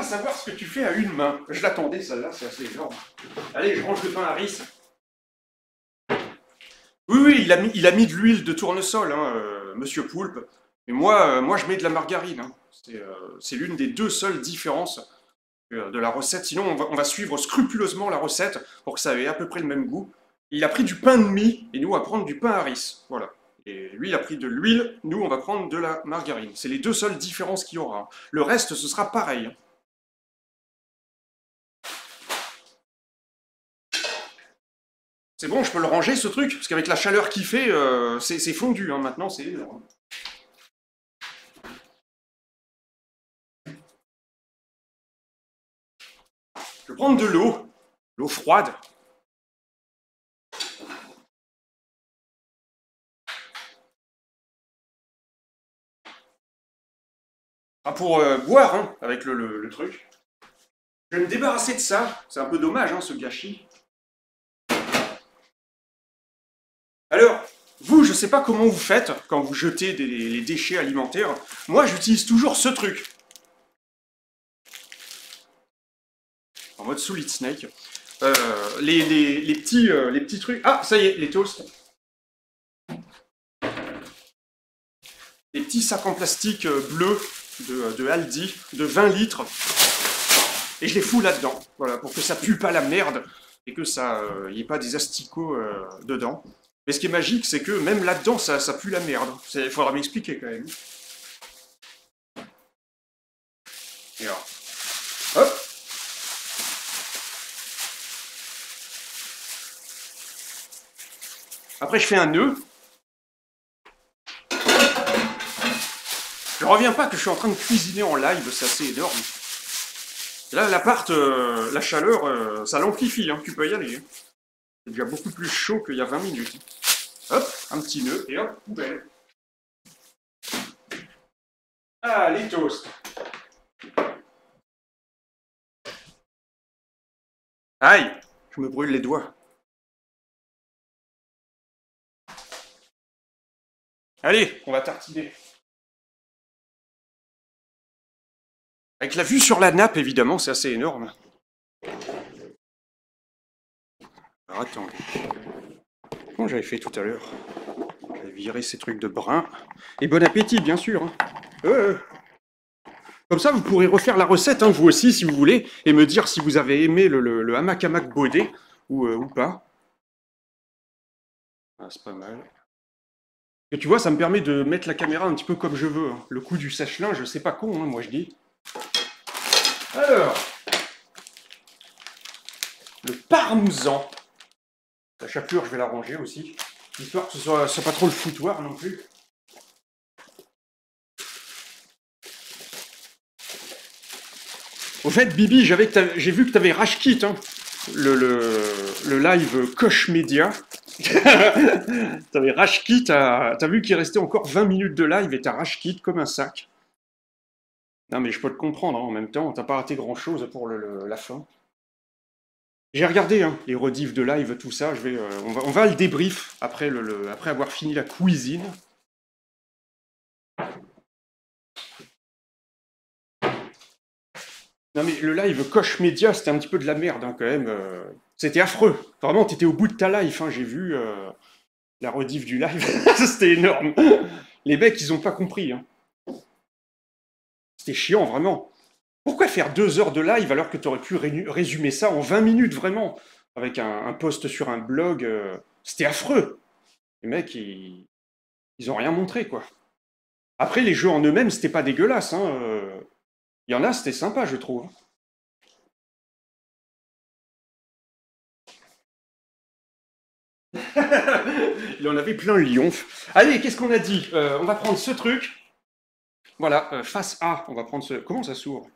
savoir ce que tu fais à une main. Je l'attendais, celle-là, c'est assez énorme. Allez, je range le pain à riz. Oui, oui, il a mis, il a mis de l'huile de tournesol, hein, euh, monsieur Poulpe. Mais moi, euh, moi, je mets de la margarine. Hein. Euh, c'est l'une des deux seules différences de la recette. Sinon, on va, on va, suivre scrupuleusement la recette pour que ça ait à peu près le même goût. Il a pris du pain de mie, et nous, on va prendre du pain à riz. Voilà. Et lui, il a pris de l'huile, nous, on va prendre de la margarine. C'est les deux seules différences qu'il y aura. Hein. Le reste, ce sera pareil. Hein. C'est bon, je peux le ranger ce truc, parce qu'avec la chaleur qu'il fait, euh, c'est fondu hein, maintenant, c'est Je vais prendre de l'eau, l'eau froide. Ah, pour euh, boire hein, avec le, truc. Je vais me débarrasser de ça, c'est un peu dommage hein, ce gâchis. Alors, vous, je ne sais pas comment vous faites quand vous jetez des, les déchets alimentaires. Moi, j'utilise toujours ce truc. En mode Solid Snake. Euh, euh, les, petits, trucs... Ah, ça y est, les toasts. Les petits sacs en plastique euh, bleu de, Aldi, de 20 litres. Et je les fous là-dedans, voilà, pour que ça pue pas la merde et que ça n'y ait pas des asticots dedans. Mais ce qui est magique, c'est que même là-dedans, ça, pue la merde. Il faudra m'expliquer quand même. Et Hop Après, je fais un nœud. Je reviens pas que je suis en train de cuisiner en live, c'est assez énorme. là, l'appart, euh, la chaleur, euh, ça l'amplifie, hein, tu peux y aller. Hein. C'est déjà beaucoup plus chaud qu'il y a 20 minutes. Hop, un petit nœud et hop, poubelle. Ah, les toasts. Aïe, je me brûle les doigts. Allez, on va tartiner. Avec la vue sur la nappe, évidemment, c'est assez énorme. Attends. j'avais fait tout à l'heure J'avais viré ces trucs de brun. Et bon appétit, bien sûr. Hein. Euh, euh. Comme ça, vous pourrez refaire la recette, hein, vous aussi, si vous voulez, et me dire si vous avez aimé le, hamac hamac bodé euh, ou, pas. Ah, c'est pas mal. Et tu vois, ça me permet de mettre la caméra un petit peu comme je veux. Hein. Le coup du sèche-linge, sais pas con, moi je dis. Alors, le parmesan. La chapelure, je vais la ranger aussi. Histoire que ce soit, soit pas trop le foutoir non plus. Au fait, Bibi, j'ai vu que tu avais rage hein. le, live Coche Média. t'avais rage tu t'as vu qu'il restait encore 20 minutes de live et t'as as comme un sac. Non, mais je peux te comprendre hein, en même temps, t'as pas raté grand chose pour la fin. J'ai regardé hein, les rediffs de live, tout ça. Euh, on, va, le débrief après, avoir fini la cuisine. Non mais le live Coche Média, c'était un petit peu de la merde hein, quand même. Euh, c'était affreux. Vraiment, t'étais au bout de ta life. Hein, j'ai vu euh, la rediff du live. c'était énorme. Les mecs, ils ont pas compris. C'était chiant, vraiment. Pourquoi faire deux heures de live alors que tu aurais pu résumer ça en 20 minutes vraiment Avec un, post sur un blog, euh, c'était affreux. Les mecs, ils, ils ont rien montré, quoi. Après, les jeux en eux-mêmes, c'était pas dégueulasse. Il hein, euh. y en a, c'était sympa, je trouve. Il en avait plein le lion. Allez, qu'est-ce qu'on a dit euh, On va prendre ce truc. Voilà, face A, on va prendre ce... Comment ça s'ouvre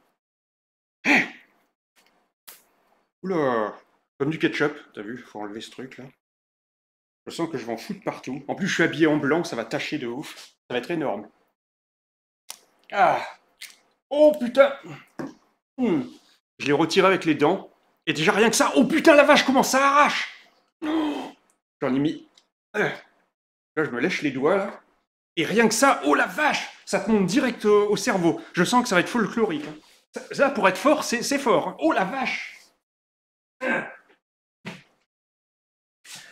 Oula Comme du ketchup, t'as vu, faut enlever ce truc là. Je sens que je vais en foutre partout. En plus, je suis habillé en blanc, ça va tacher de ouf. Ça va être énorme. Ah Oh putain hmm. Je l'ai retiré avec les dents. Et déjà rien que ça. Oh putain, la vache, comment ça arrache J'en ai mis. Là, je me lèche les doigts. Là. Et rien que ça, oh la vache Ça te monte direct euh, au, cerveau. Je sens que ça va être folklorique. Hein. Ça, pour être fort, c'est fort. Hein. Oh la vache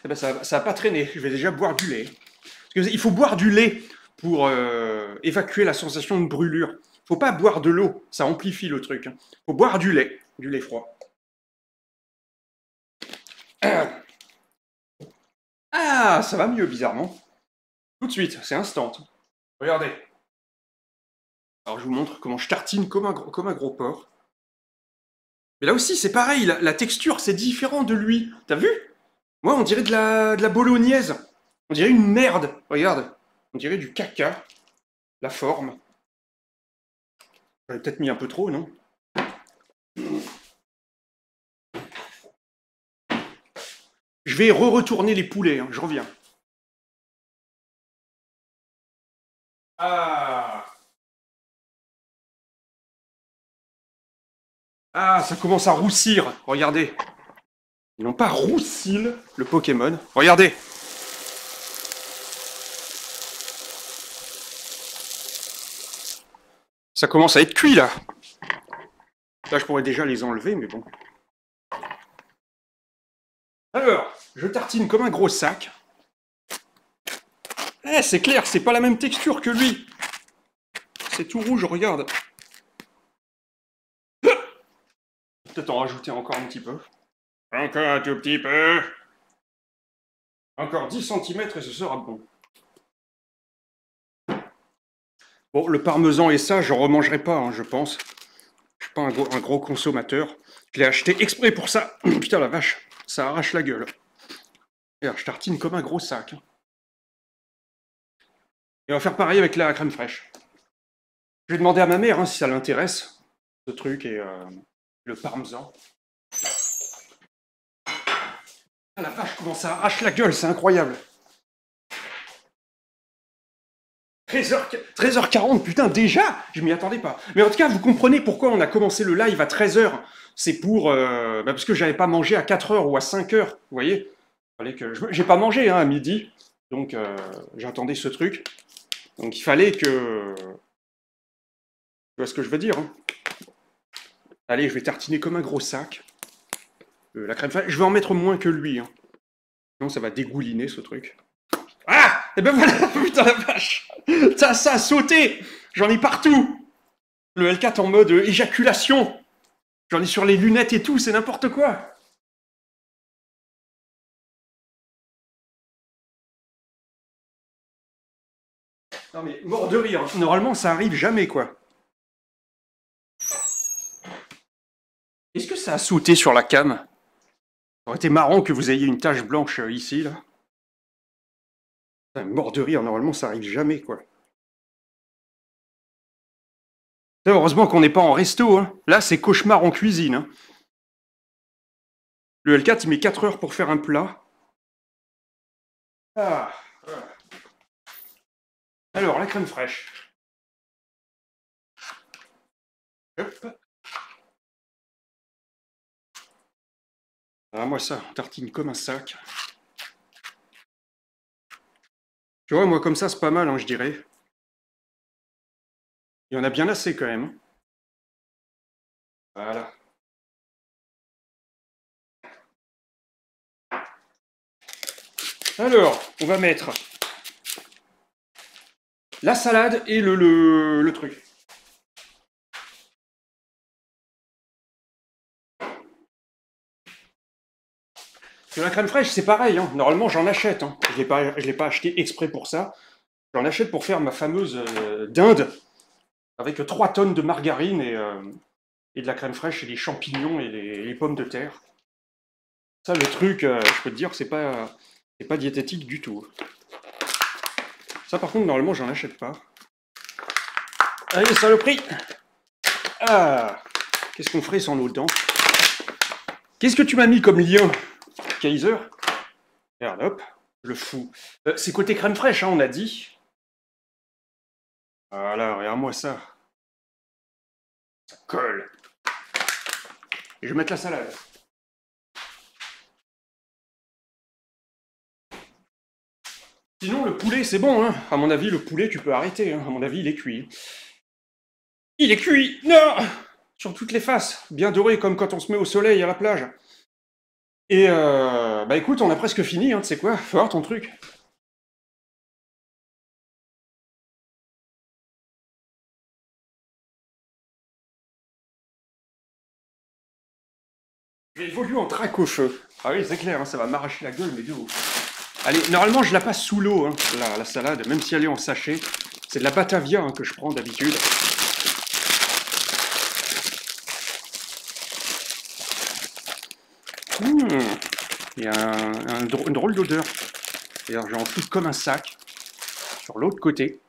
Eh ben, ça n'a pas traîné. Je vais déjà boire du lait. il faut boire du lait pour euh, évacuer la sensation de brûlure. Il ne faut pas boire de l'eau, ça amplifie le truc. Il hein. faut boire du lait, du lait froid. Ah, ça va mieux bizarrement. Tout de suite, c'est instant. Regardez. Alors je vous montre comment je tartine comme un, comme un gros porc. Mais là aussi, c'est pareil, la, la texture, c'est différent de lui. T'as vu on dirait de la, bolognaise. On dirait une merde. Regarde. On dirait du caca. La forme. J'avais peut-être mis un peu trop, non Je vais re-retourner les poulets, hein. je reviens. Ah Ah, ça commence à roussir, regardez. Ils n'ont pas roussile le Pokémon. Regardez Ça commence à être cuit là Là je pourrais déjà les enlever, mais bon. Alors, je tartine comme un gros sac. Eh, c'est clair, c'est pas la même texture que lui. C'est tout rouge, regarde. Peut-être en rajouter encore un petit peu. Encore un tout petit peu. Encore 10 cm et ce sera bon. Bon, le parmesan et ça, je ne remangerai pas, hein, je pense. Je ne suis pas un gros, consommateur. Je l'ai acheté exprès pour ça. Putain, la vache, ça arrache la gueule. Et je tartine comme un gros sac. Hein. Et on va faire pareil avec la crème fraîche. Je vais demander à ma mère hein, si ça l'intéresse, ce truc et euh, le parmesan. Ah, la vache, commence à hacher la gueule, c'est incroyable. 13 h 40 putain, déjà Je m'y attendais pas. Mais en tout cas, vous comprenez pourquoi on a commencé le live à 13h. C'est pour... Euh, bah, parce que j'avais pas mangé à 4h ou à 5h, vous voyez que J'ai pas mangé hein, à midi, donc euh, j'attendais ce truc. Donc il fallait que... Tu vois ce que je veux dire hein Allez, je vais tartiner comme un gros sac. Euh, la crème fraîche. Je vais en mettre moins que lui. Hein. Non, ça va dégouliner ce truc. Ah Et eh ben voilà, putain la vache Ça, ça a sauté J'en ai partout Le L4 en mode euh, éjaculation J'en ai sur les lunettes et tout, c'est n'importe quoi Non mais mort de rire, hein. normalement ça arrive jamais quoi. Est-ce que ça a sauté sur la cam aurait été marrant que vous ayez une tache blanche euh, ici, là. Mort de rire, hein, normalement ça arrive jamais, quoi. Heureusement qu'on n'est pas en resto, hein. Là, c'est cauchemar en cuisine, hein. Le L4, il met 4 heures pour faire un plat. Ah. Alors, la crème fraîche. Hop. Ah, moi, ça, on tartine comme un sac. Tu vois, moi, comme ça, c'est pas mal, hein, je dirais. Il y en a bien assez quand même. Voilà. Alors, on va mettre la salade et le, le, le truc. la crème fraîche, c'est pareil. Hein. Normalement, j'en achète. Hein. Je ne l'ai pas acheté exprès pour ça. J'en achète pour faire ma fameuse euh, dinde avec 3 tonnes de margarine euh, et, de la crème fraîche et des champignons et les, pommes de terre. Ça, le truc, euh, je peux te dire, c'est pas, c'est pas diététique du tout. Ça, par contre, normalement, j'en achète pas. Allez, saloperie Ah Qu'est-ce qu'on ferait sans nos dents Qu'est-ce que tu m'as mis comme lien hop, le fou. Euh, c'est côté crème fraîche, hein, on a dit. Voilà, regarde-moi ça. Ça colle. Et je vais mettre la salade. Sinon, le poulet, c'est bon. Hein. À mon avis, le poulet, tu peux arrêter. Hein. À mon avis, il est cuit. Il est cuit Non Sur toutes les faces, bien doré comme quand on se met au soleil à la plage. Et euh, bah écoute, on a presque fini, hein, tu sais quoi, faut ton truc. J'ai évolué en trac au feu. Ah oui, c'est clair, hein, ça va m'arracher la gueule, mais de ouf. Allez, normalement, je la passe sous l'eau, hein, la, la, salade, même si elle est en sachet. C'est de la Batavia hein, que je prends d'habitude. Mmh. il y a un, une drôle d'odeur. D'ailleurs, j'en fous comme un sac sur l'autre côté.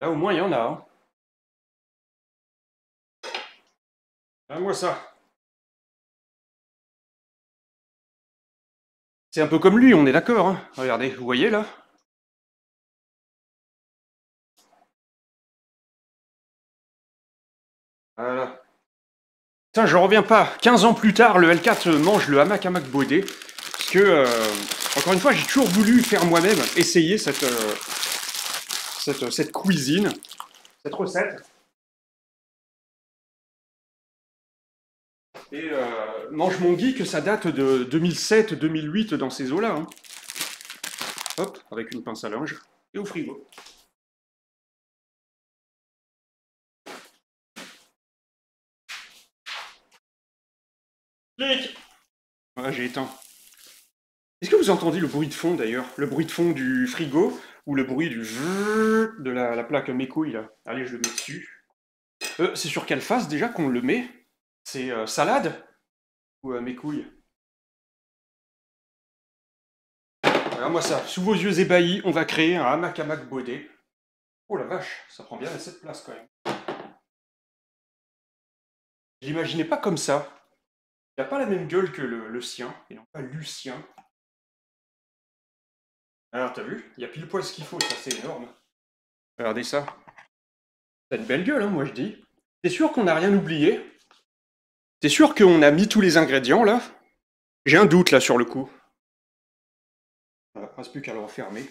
Là, au moins, il y en a. Hein. Ah, moi ça. C'est un peu comme lui, on est d'accord. Hein. Regardez, vous voyez là Voilà. Putain, je reviens pas. 15 ans plus tard, le L4 mange le hamac hamac bodé. Parce que, euh, encore une fois, j'ai toujours voulu faire moi-même, essayer cette, euh, euh, cuisine, cette recette. Et mange mon geek, ça date de 2007-2008 dans ces eaux-là. Hein. Hop, avec une pince à linge et au frigo. Voilà, j'ai éteint. Est-ce que vous entendez le bruit de fond d'ailleurs Le bruit de fond du frigo ou le bruit du de la, la plaque mécouille là Allez, je le mets dessus. Euh, c'est sur quelle face déjà qu'on le met C'est euh, salade ou euh, mes couilles Regarde-moi ça. Sous vos yeux ébahis, on va créer un hamac hamac bodé. Oh la vache, ça prend bien cette place quand même. J'imaginais pas comme ça n'a pas la même gueule que le, sien, et non pas Lucien. Alors, t'as vu Il y a pile poil ce qu'il faut, ça c'est énorme. Regardez ça. T'as une belle gueule, hein, moi je dis. T'es sûr qu'on n'a rien oublié T'es sûr qu'on a mis tous les ingrédients là J'ai un doute là sur le coup. On n'a presque plus qu'à le refermer.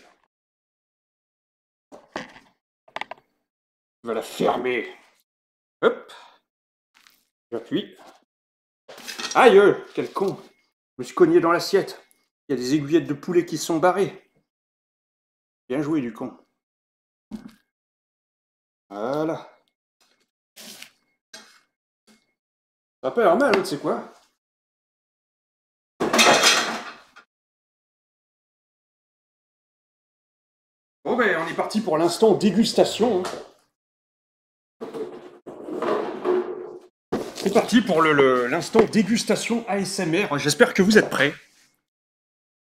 la fermer. Hop. J'appuie. Aïe Quel con Je me suis cogné dans l'assiette. Il y a des aiguillettes de poulet qui sont barrées. Bien joué, du con. Voilà. Ça peut pas mal, tu sais quoi Bon ben, on est parti pour l'instant dégustation. Hein. C'est parti pour l'instant le, dégustation ASMR. J'espère que vous êtes prêts.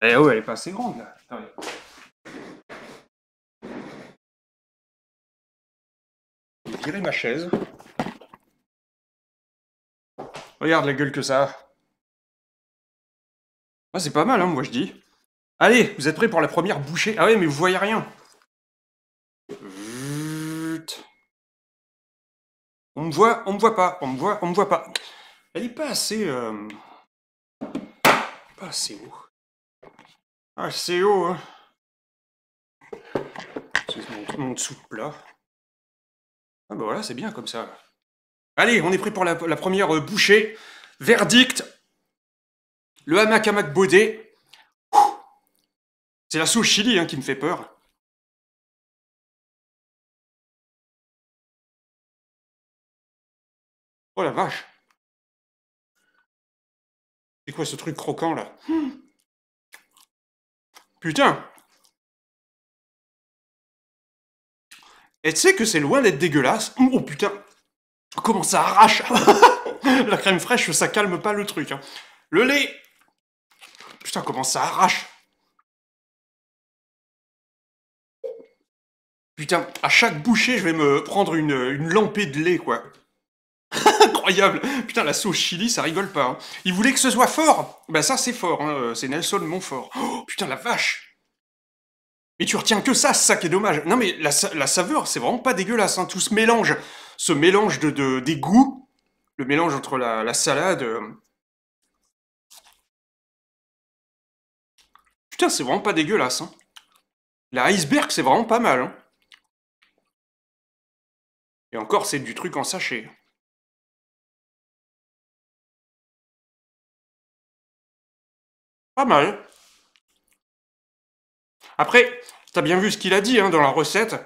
Eh oh, elle est pas assez grande là. Je vais virer ma chaise. Regarde la gueule que ça a. Ah, c'est pas mal, hein, moi je dis. Allez, vous êtes prêts pour la première bouchée Ah ouais, mais vous voyez rien. On me voit, on me voit pas, on me voit, on me voit pas. Elle est pas assez... Euh, pas assez haut. Assez ah, haut, hein. C'est mon, mon, dessous de plat. Ah bah voilà, c'est bien comme ça. Allez, on est pris pour la, première euh, bouchée. Verdict. Le hamac hamac C'est la sauce chili hein, qui me fait peur. Oh la vache C'est quoi ce truc croquant là hmm. Putain Et tu sais que c'est loin d'être dégueulasse. Oh putain Comment ça arrache La crème fraîche, ça calme pas le truc. Hein. Le lait Putain, comment ça arrache Putain, à chaque bouchée, je vais me prendre une, une lampée de lait, quoi. Incroyable Putain, la sauce Chili, ça rigole pas. Hein. Il voulait que ce soit fort Bah ben ça, c'est fort, hein, euh, c'est Nelson Montfort. Oh, putain, la vache Mais tu retiens que ça, ça qui est dommage. Non mais la, saveur, c'est vraiment pas dégueulasse, hein. tout ce mélange, ce mélange de, des goûts, le mélange entre la, salade... Euh. Putain, c'est vraiment pas dégueulasse. Hein. La iceberg, c'est vraiment pas mal. Hein. Et encore, c'est du truc en sachet. Pas mal. Après, t'as bien vu ce qu'il a dit hein, dans la recette.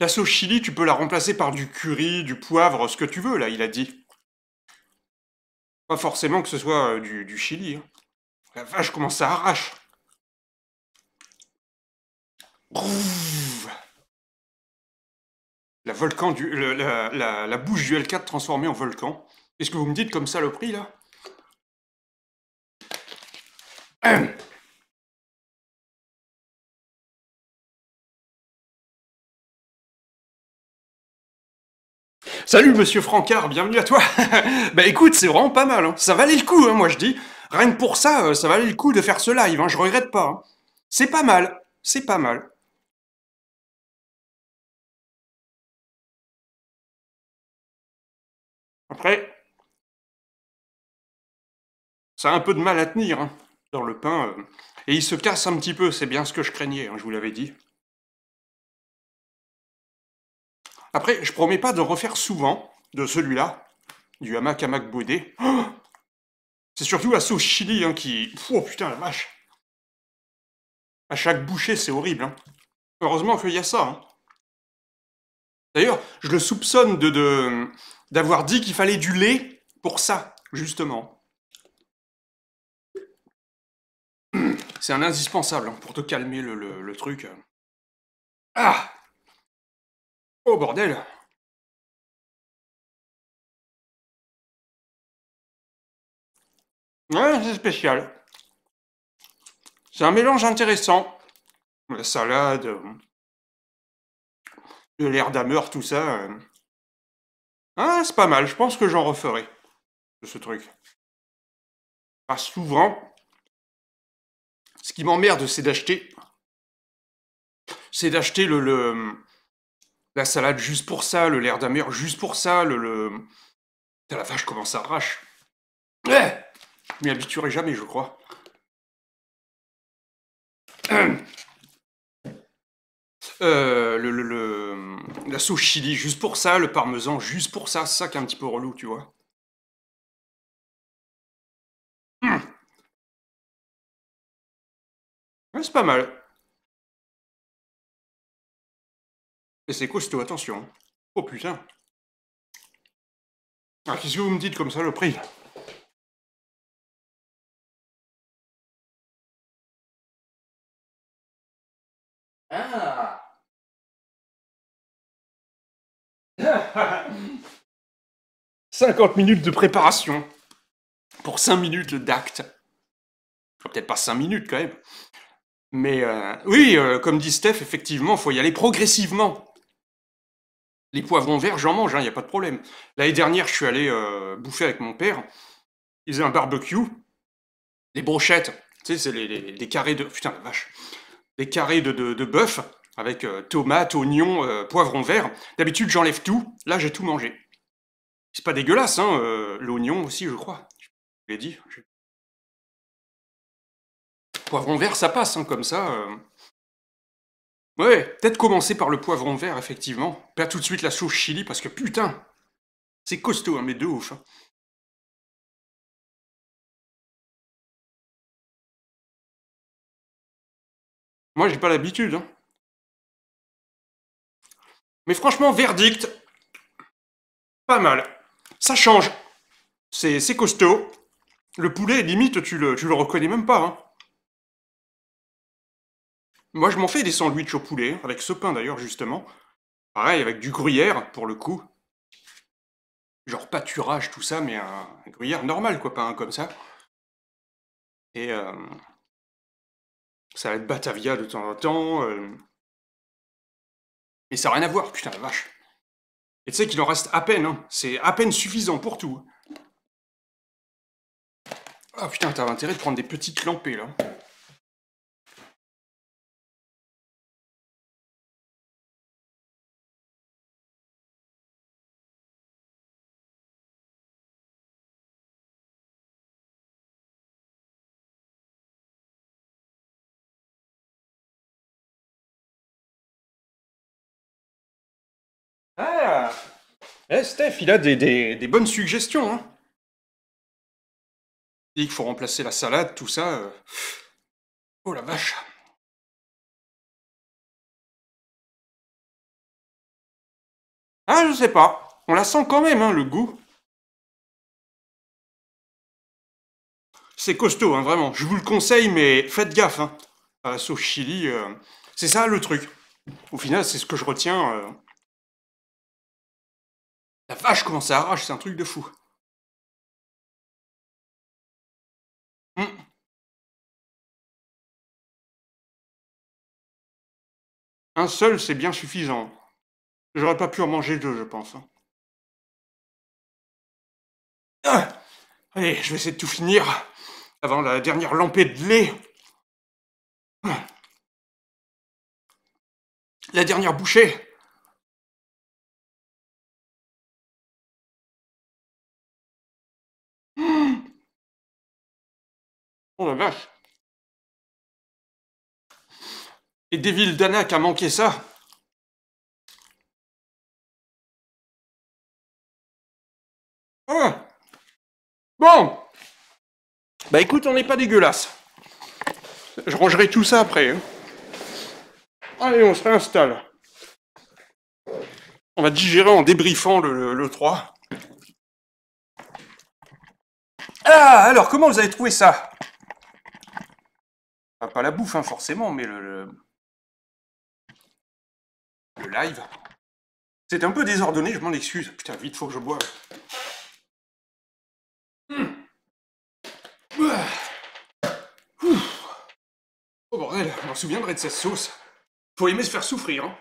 La sauce chili, tu peux la remplacer par du curry, du poivre, ce que tu veux, là, il a dit. Pas forcément que ce soit euh, du, chili. Hein. La vache, comment ça arrache La, volcan du, la, la bouche du L4 transformée en volcan. Est-ce que vous me dites comme ça le prix, là Salut monsieur Francard, bienvenue à toi Bah écoute, c'est vraiment pas mal, hein. ça valait le coup, hein, moi je dis. Rien que pour ça, euh, ça valait le coup de faire ce live, hein, je regrette pas. Hein. C'est pas mal, c'est pas mal. Après, ça a un peu de mal à tenir dans le pain. Euh, et il se casse un petit peu, c'est bien ce que je craignais, hein, je vous l'avais dit. Après, je promets pas de refaire souvent de celui-là, du hamac hamac oh c'est surtout la sauce chili hein, qui... Oh putain la vache À chaque bouchée, c'est horrible. Hein. Heureusement qu'il y a ça. D'ailleurs, je le soupçonne de d'avoir dit qu'il fallait du lait pour ça, justement. C'est un indispensable hein, pour te calmer le, le, truc. Ah Oh bordel c'est spécial. C'est un mélange intéressant. La salade, euh, de l'air d'ameur, tout ça. Euh. Ah, c'est pas mal. Je pense que j'en referai de ce truc. Pas souvent, ce qui m'emmerde, c'est d'acheter. C'est d'acheter le, la salade juste pour ça, le l'air d'amère juste pour ça, le. le... la vache, comment ça arrache je eh, Je m'y habituerai jamais, je crois. Euh, le, la sauce chili juste pour ça, le parmesan juste pour ça, ça qui est un petit peu relou, tu vois. c'est pas mal. Et c'est costaud, attention. Oh putain. Ah, qu'est-ce que vous me dites comme ça le prix Ah 50 minutes de préparation pour 5 minutes d'acte. Peut-être pas 5 minutes quand même. Mais euh, oui, euh, comme dit Steph, effectivement, il faut y aller progressivement. Les poivrons verts, j'en mange, il hein, n'y a pas de problème. L'année dernière, je suis allé euh, bouffer avec mon père. Ils faisaient un barbecue. Les brochettes, tu sais, c'est les, carrés de... Putain, la vache. Des carrés de, de, bœuf avec tomates, oignons, poivrons verts. D'habitude, j'enlève tout. Là, j'ai tout mangé. C'est pas dégueulasse, hein, l'oignon aussi, je crois. Je l'ai dit, poivron vert, ça passe, hein, comme ça. Euh. Ouais, peut-être commencer par le poivron vert, effectivement. Pas tout de suite la sauce chili, parce que putain, c'est costaud, hein, mais de ouf. Hein. Moi, j'ai pas l'habitude. Hein. Mais franchement, verdict, pas mal. Ça change. C'est costaud. Le poulet, limite, tu le, tu le reconnais même pas. Moi, je m'en fais des sandwichs au poulet, avec ce pain d'ailleurs, justement. Pareil, avec du gruyère, pour le coup. Genre pâturage, tout ça, mais un, gruyère normal, quoi, pas un comme ça. Et ça va être Batavia de temps en temps. Euh. mais ça n'a rien à voir, putain la vache. Et tu sais qu'il en reste à peine, hein. c'est à peine suffisant pour tout. Ah putain, t'as intérêt de prendre des petites lampées là. Eh, Steph, il a des, bonnes suggestions. Hein. Il dit qu'il faut remplacer la salade, tout ça. Euh, oh la vache. Ah, je sais pas. On la sent quand même, hein, le goût. C'est costaud, hein, vraiment. Je vous le conseille, mais faites gaffe. Hein. Sauf chili, euh, c'est ça le truc. Au final, c'est ce que je retiens. Euh, la vache, comment ça arrache, c'est un truc de fou. Hmm. Un seul, c'est bien suffisant. J'aurais pas pu en manger deux, je pense. Hein. Ah, allez, je vais essayer de tout finir avant la dernière lampée de lait. Ah. La dernière bouchée. la oh, vache. Et Devil Danak a manqué ça. Ah. Bon. Bah écoute, on n'est pas dégueulasse. Je rangerai tout ça après. Hein. Allez, on se réinstalle. On va digérer en débriefant le, le 3. Ah, alors comment vous avez trouvé ça pas la bouffe, hein, forcément, mais le, le, live. C'est un peu désordonné, je m'en excuse. Putain, vite, faut que je boive. Oh bordel, m'en souviendrai de cette sauce. Faut aimer se faire souffrir, hein.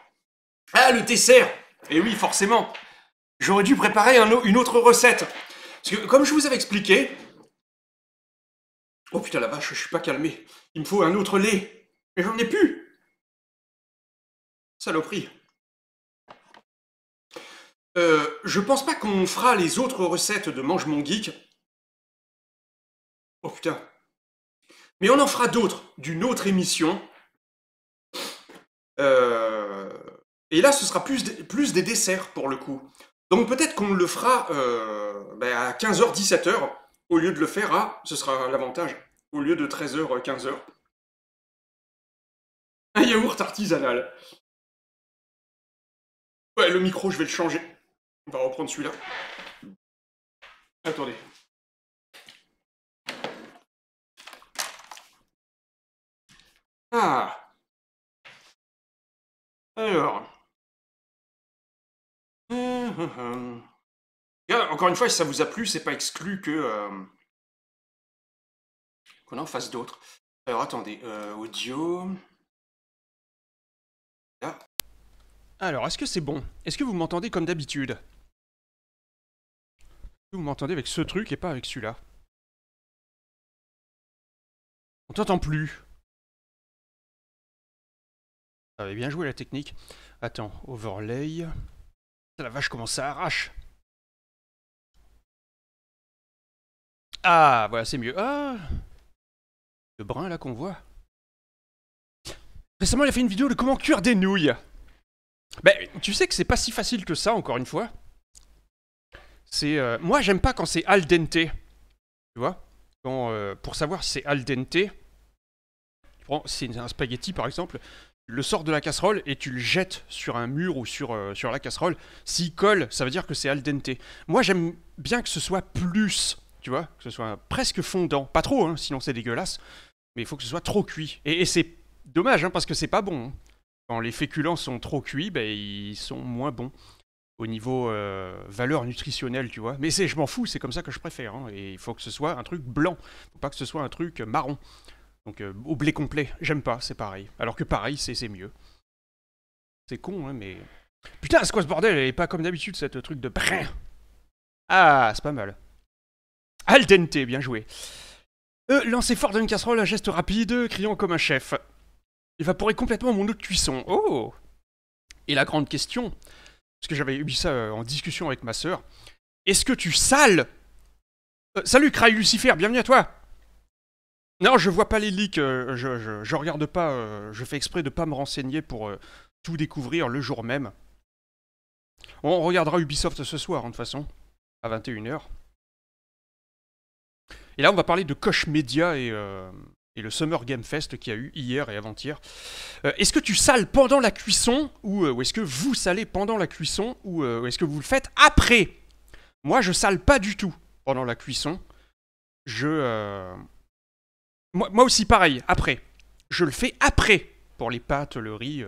Ah, le dessert Et eh oui, forcément J'aurais dû préparer une autre recette. Parce que, comme je vous avais expliqué, Oh putain la vache, je suis pas calmé. Il me faut un autre lait. Mais j'en ai plus. Saloperie. Euh, je pense pas qu'on fera les autres recettes de Mange mon geek. Oh putain. Mais on en fera d'autres d'une autre émission. Euh, et là, ce sera plus, des desserts pour le coup. Donc peut-être qu'on le fera euh, ben, à 15h-17h au lieu de le faire à, ah, ce sera l'avantage, au lieu de 13h, euh, 15h. Un yaourt artisanal. Ouais, le micro, je vais le changer. On va reprendre celui-là. Attendez. Ah. Alors. Hum, hum, hum encore une fois, si ça vous a plu, c'est pas exclu que euh, qu'on en fasse d'autres. Alors attendez, euh, audio. Alors, est-ce que c'est bon Est-ce que vous m'entendez comme d'habitude Vous m'entendez avec ce truc et pas avec celui-là On t'entend plus. Ça ah, bien joué la technique. Attends, overlay. La vache comment ça arrache Ah, voilà, c'est mieux. Ah Le brun là qu'on voit. Récemment, il a fait une vidéo de comment cuire des nouilles. Ben, tu sais que c'est pas si facile que ça, encore une fois. C'est... Euh, moi, j'aime pas quand c'est al dente. Tu vois quand, euh, Pour savoir si c'est al dente, tu prends c'est un spaghetti, par exemple, le sors de la casserole et tu le jettes sur un mur ou sur, euh, sur la casserole. S'il colle, ça veut dire que c'est al dente. Moi, j'aime bien que ce soit plus tu vois, que ce soit presque fondant. Pas trop, hein, sinon c'est dégueulasse, mais il faut que ce soit trop cuit. Et, c'est dommage, hein, parce que c'est pas bon. Hein. Quand les féculents sont trop cuits, ben, ils sont moins bons au niveau euh, valeur nutritionnelle, tu vois. Mais je m'en fous, c'est comme ça que je préfère. Hein. Et il faut que ce soit un truc blanc, faut pas que ce soit un truc euh, marron. Donc euh, au blé complet, j'aime pas, c'est pareil. Alors que pareil, c'est mieux. C'est con, hein, mais... Putain, c'est quoi ce bordel Et pas comme d'habitude, cette truc de... Ah, c'est pas mal. Al dente, bien joué. Euh, lancez lancer fort une casserole un geste rapide, criant comme un chef. Évaporer complètement mon eau de cuisson. Oh Et la grande question, parce que j'avais eu ça euh, en discussion avec ma sœur, est-ce que tu sales euh, Salut, Cry Lucifer, bienvenue à toi Non, je vois pas les leaks, je, regarde pas, je fais exprès de pas me renseigner pour tout découvrir le jour même. On regardera Ubisoft ce soir, hein, de toute façon, à 21h. Et là, on va parler de Koch Media euh, et, le Summer Game Fest qu'il y a eu hier et avant-hier. Euh, est-ce que tu sales pendant la cuisson euh, ou, est-ce que vous salez pendant la cuisson ou, est-ce que vous le faites après Moi, je sale pas du tout pendant la cuisson. Je. Moi, aussi, pareil, après. Je le fais après pour les pâtes, le riz.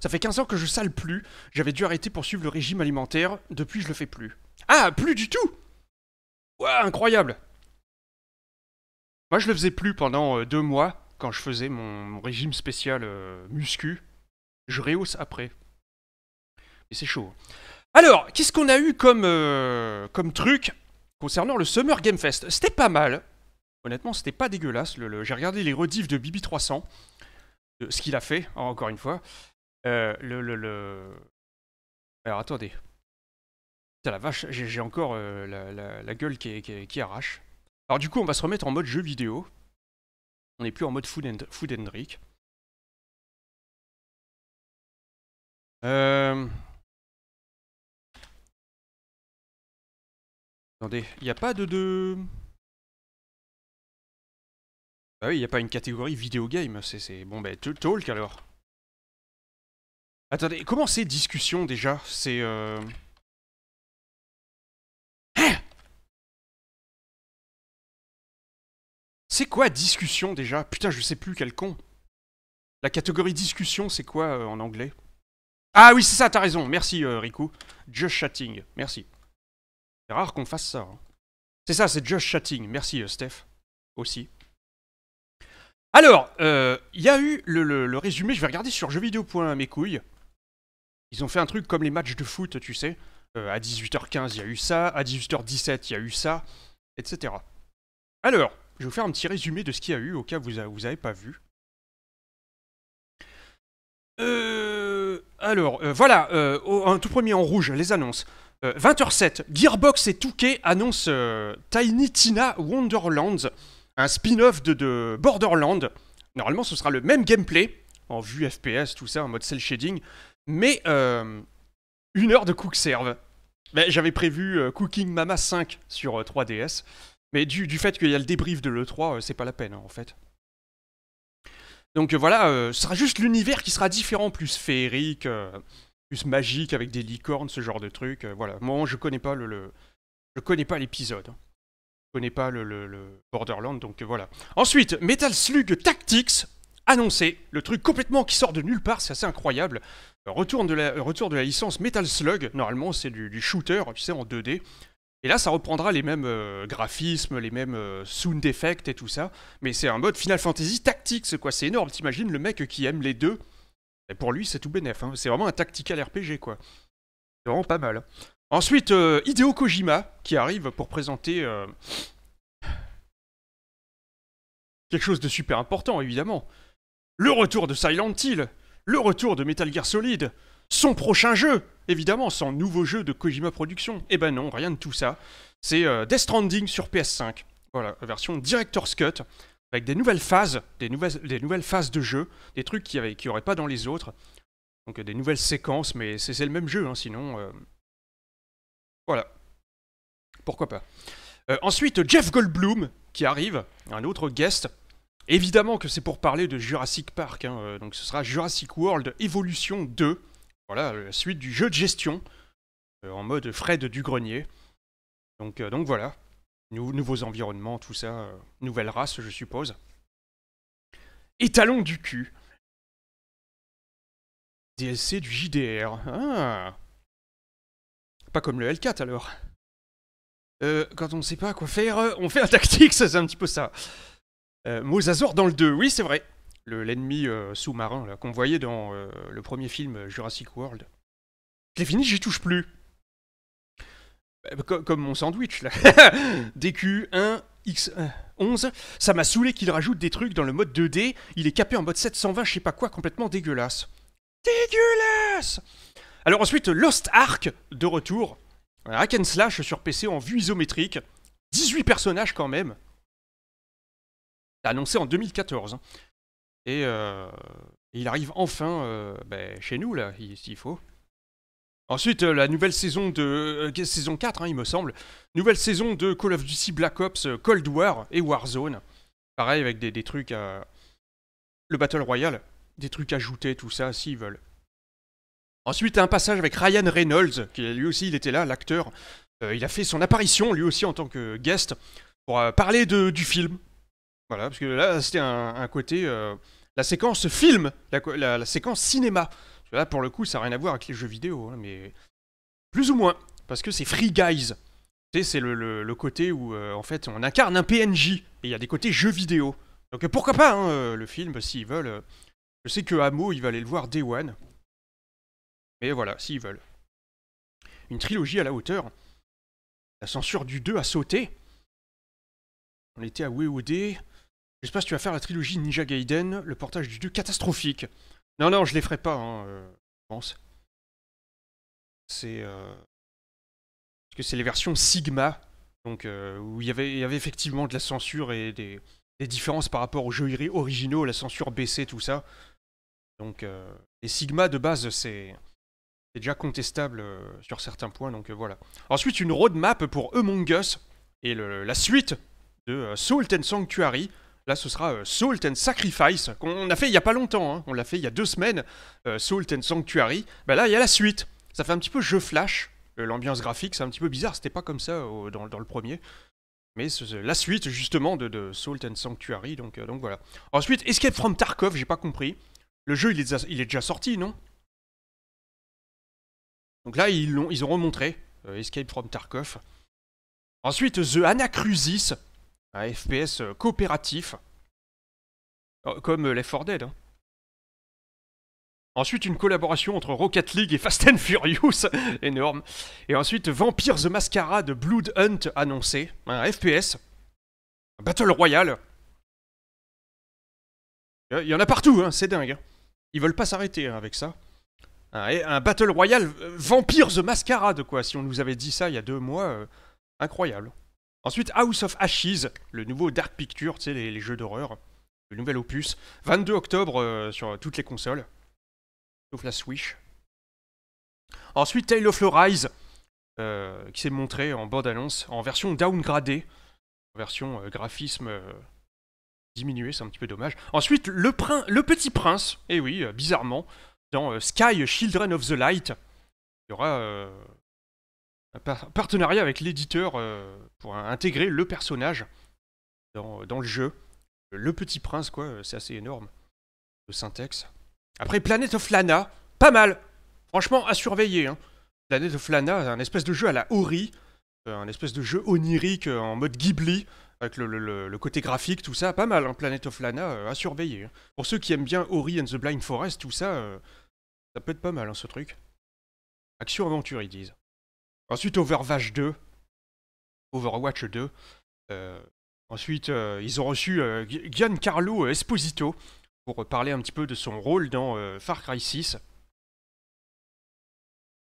Ça fait 15 ans que je sale plus. J'avais dû arrêter pour suivre le régime alimentaire. Depuis, je le fais plus. Ah, plus du tout Ouais, incroyable moi, je le faisais plus pendant euh, deux mois quand je faisais mon, régime spécial euh, muscu. Je rehausse après. Mais c'est chaud. Hein. Alors, qu'est-ce qu'on a eu comme, euh, comme truc concernant le Summer Game Fest C'était pas mal. Honnêtement, c'était pas dégueulasse. J'ai regardé les rediffs de Bibi300, ce qu'il a fait, encore une fois. Alors, attendez. Putain, la vache, j'ai encore la, gueule qui arrache. Alors du coup, on va se remettre en mode jeu vidéo. On n'est plus en mode food and, food and drink. Euh... Attendez, il n'y a pas de... de... Ah oui, il n'y a pas une catégorie vidéo game, c'est... Bon bah, talk alors. Attendez, comment c'est discussion déjà C'est... Euh, C'est quoi discussion déjà Putain, je sais plus quel con. La catégorie discussion, c'est quoi euh, en anglais Ah oui, c'est ça, t'as raison. Merci, Rico euh, Riku. Just chatting. Merci. C'est rare qu'on fasse ça. Hein. C'est ça, c'est just chatting. Merci, euh, Steph. Aussi. Alors, il y a eu le, résumé. Je vais regarder sur point mes couilles. Ils ont fait un truc comme les matchs de foot, tu sais. à 18h15, il y a eu ça. À 18h17, il y a eu ça. Etc. Alors, je vais vous faire un petit résumé de ce qu'il y a eu, au cas où vous n'avez pas vu. Euh, alors, euh, voilà, euh, un tout premier en rouge, les annonces. 20h07, Gearbox et Touquet annoncent Tiny Tina Wonderlands, un spin-off de, de Borderlands. Normalement, ce sera le même gameplay, en vue FPS, tout ça, en mode cel shading, mais une heure de cook serve. Ben, j'avais prévu Cooking Mama 5 sur 3DS. Mais du, fait qu'il y a le débrief de l'E3, euh, c'est pas la peine, hein, en fait. Donc euh, voilà, euh, ce sera juste l'univers qui sera différent, plus féerique, plus magique, avec des licornes, ce genre de truc. voilà, moi je connais pas le, Je connais pas l'épisode. Hein. Je connais pas le, le, Borderland, donc voilà. Ensuite, Metal Slug Tactics, annoncé. Le truc complètement qui sort de nulle part, c'est assez incroyable. Retour de la, retour de la licence Metal Slug, normalement c'est du, du, shooter, tu sais, en 2D. Et là, ça reprendra les mêmes euh, graphismes, les mêmes euh, sound effects et tout ça. Mais c'est un mode Final Fantasy tactique, c'est quoi C'est énorme. T'imagines le mec qui aime les deux Pour lui, c'est tout bénef. Hein. C'est vraiment un tactical RPG, quoi. C'est vraiment pas mal. Ensuite, euh, Hideo Kojima qui arrive pour présenter quelque chose de super important, évidemment. Le retour de Silent Hill, le retour de Metal Gear Solid, son prochain jeu, évidemment, son nouveau jeu de Kojima Productions. Eh ben non, rien de tout ça. C'est euh, Death Stranding sur PS5. Voilà, version Director's Cut, avec des nouvelles phases, des nouvelles, phases de jeu, des trucs qu'il n'y qui aurait pas dans les autres. Donc euh, des nouvelles séquences, mais c'est le même jeu, hein, sinon... Euh, voilà. Pourquoi pas. ensuite, Jeff Goldblum, qui arrive, un autre guest. Évidemment que c'est pour parler de Jurassic Park, hein, donc ce sera Jurassic World Evolution 2 voilà, la euh, suite du jeu de gestion euh, en mode Fred du grenier. Donc, euh, donc voilà, nouveaux environnements, tout ça, nouvelle race, je suppose. Étalon du cul. DLC du JDR. Ah. Pas comme le L4 alors. quand on ne sait pas quoi faire, on fait un tactique, c'est un petit peu ça. Euh, dans le 2, oui c'est vrai l'ennemi euh, sous-marin qu'on voyait dans euh, le premier film euh, Jurassic World. Je l'ai fini, j'y touche plus. Bah, bah, comme mon sandwich là. DQ1 X11, ça m'a saoulé qu'il rajoute des trucs dans le mode 2D, il est capé en mode 720 je sais pas quoi complètement dégueulasse. Dégueulasse Alors ensuite, Lost Ark, de retour, hack and slash sur PC en vue isométrique, 18 personnages quand même, annoncé en 2014. Euh, et il arrive enfin euh, ben, chez nous, là, s'il faut. Ensuite, euh, la nouvelle saison de... saison 4, hein, il me semble. Nouvelle saison de Call of Duty Black Ops Cold War et Warzone. Pareil, avec des, trucs à... Le Battle Royale. Des trucs ajoutés, tout ça, s'ils veulent. Ensuite, un passage avec Ryan Reynolds, qui lui aussi, il était là, l'acteur. il a fait son apparition, lui aussi, en tant que guest, pour parler de, du film, voilà, parce que là, c'était un, côté. Euh, la séquence film, la, séquence cinéma. Là, pour le coup, ça n'a rien à voir avec les jeux vidéo, hein, mais plus ou moins, parce que c'est Free Guys. C'est le, le, le, côté où, euh, en fait, on incarne un PNJ, et il y a des côtés jeux vidéo. Donc pourquoi pas, hein, euh, le film, s'ils veulent. Je sais que Hamo, il va aller le voir Day One. Mais voilà, s'ils veulent. Une trilogie à la hauteur. La censure du 2 a sauté. On était à WOD. J'espère que tu vas faire la trilogie Ninja Gaiden, le portage du dieu catastrophique. Non, non, je les ferai pas, hein, euh, je pense. C'est. Euh, parce que c'est les versions Sigma, donc euh, où il y avait effectivement de la censure et des, différences par rapport aux jeux originaux, la censure baissée, tout ça. Donc les Sigma de base, c'est. déjà contestable sur certains points, donc voilà. Ensuite, une roadmap pour Among Us et la suite de Salt and Sanctuary, Là, ce sera euh, Salt and Sacrifice, qu'on a fait il y a pas longtemps, hein. on l'a fait il y a deux semaines, euh, Salt and Sanctuary. Bah là, il y a la suite. Ça fait un petit peu jeu flash, euh, l'ambiance graphique, c'est un petit peu bizarre, c'était pas comme ça dans, le premier. Mais c'est la suite, justement, de, de, Salt and Sanctuary, donc, donc voilà. Ensuite, Escape from Tarkov, j'ai pas compris. Le jeu, il est, déjà sorti, non Donc là, ils, l'ont, ils ont remontré Escape from Tarkov. Ensuite, The Anacrusis, un FPS euh, coopératif, oh, comme euh, les 4 Dead. Hein. Ensuite, une collaboration entre Rocket League et Fast and Furious, énorme. Et ensuite, Vampire the Mascarade Blood Hunt annoncé, un FPS, un Battle Royale. Euh, il y en a partout, hein, c'est dingue. Hein. Ils veulent pas s'arrêter avec ça. Un, Battle Royale Vampire the mascarade quoi, si on nous avait dit ça il y a deux mois, incroyable. Ensuite, House of Ashes, le nouveau Dark Picture, tu sais, les, jeux d'horreur. Le nouvel opus. 22 octobre euh, sur toutes les consoles. Sauf la Switch. Ensuite, Tale of the Rise, euh, qui s'est montré en bande-annonce, en version downgradée. En version euh, graphisme diminué, c'est un petit peu dommage. Ensuite, le, le Petit Prince, et eh oui, bizarrement, dans Sky Children of the Light. Il y aura un partenariat avec l'éditeur euh, pour intégrer le personnage dans, le jeu. Le Petit Prince, quoi, euh, c'est assez énorme. Le Syntax. Après, Planet of Lana, pas mal Franchement, à surveiller. Hein. Planet of Lana, un espèce de jeu à la Ori, euh, un espèce de jeu onirique en mode Ghibli, avec le, côté graphique, tout ça, pas mal, hein, Planet of Lana, à surveiller. Hein. Pour ceux qui aiment bien Ori and the Blind Forest, tout ça, ça peut être pas mal, hein, ce truc. Action-aventure, ils disent. Ensuite, Overwatch 2. Overwatch 2. Euh, ensuite, euh, ils ont reçu euh, Giancarlo Esposito pour parler un petit peu de son rôle dans Far Cry 6.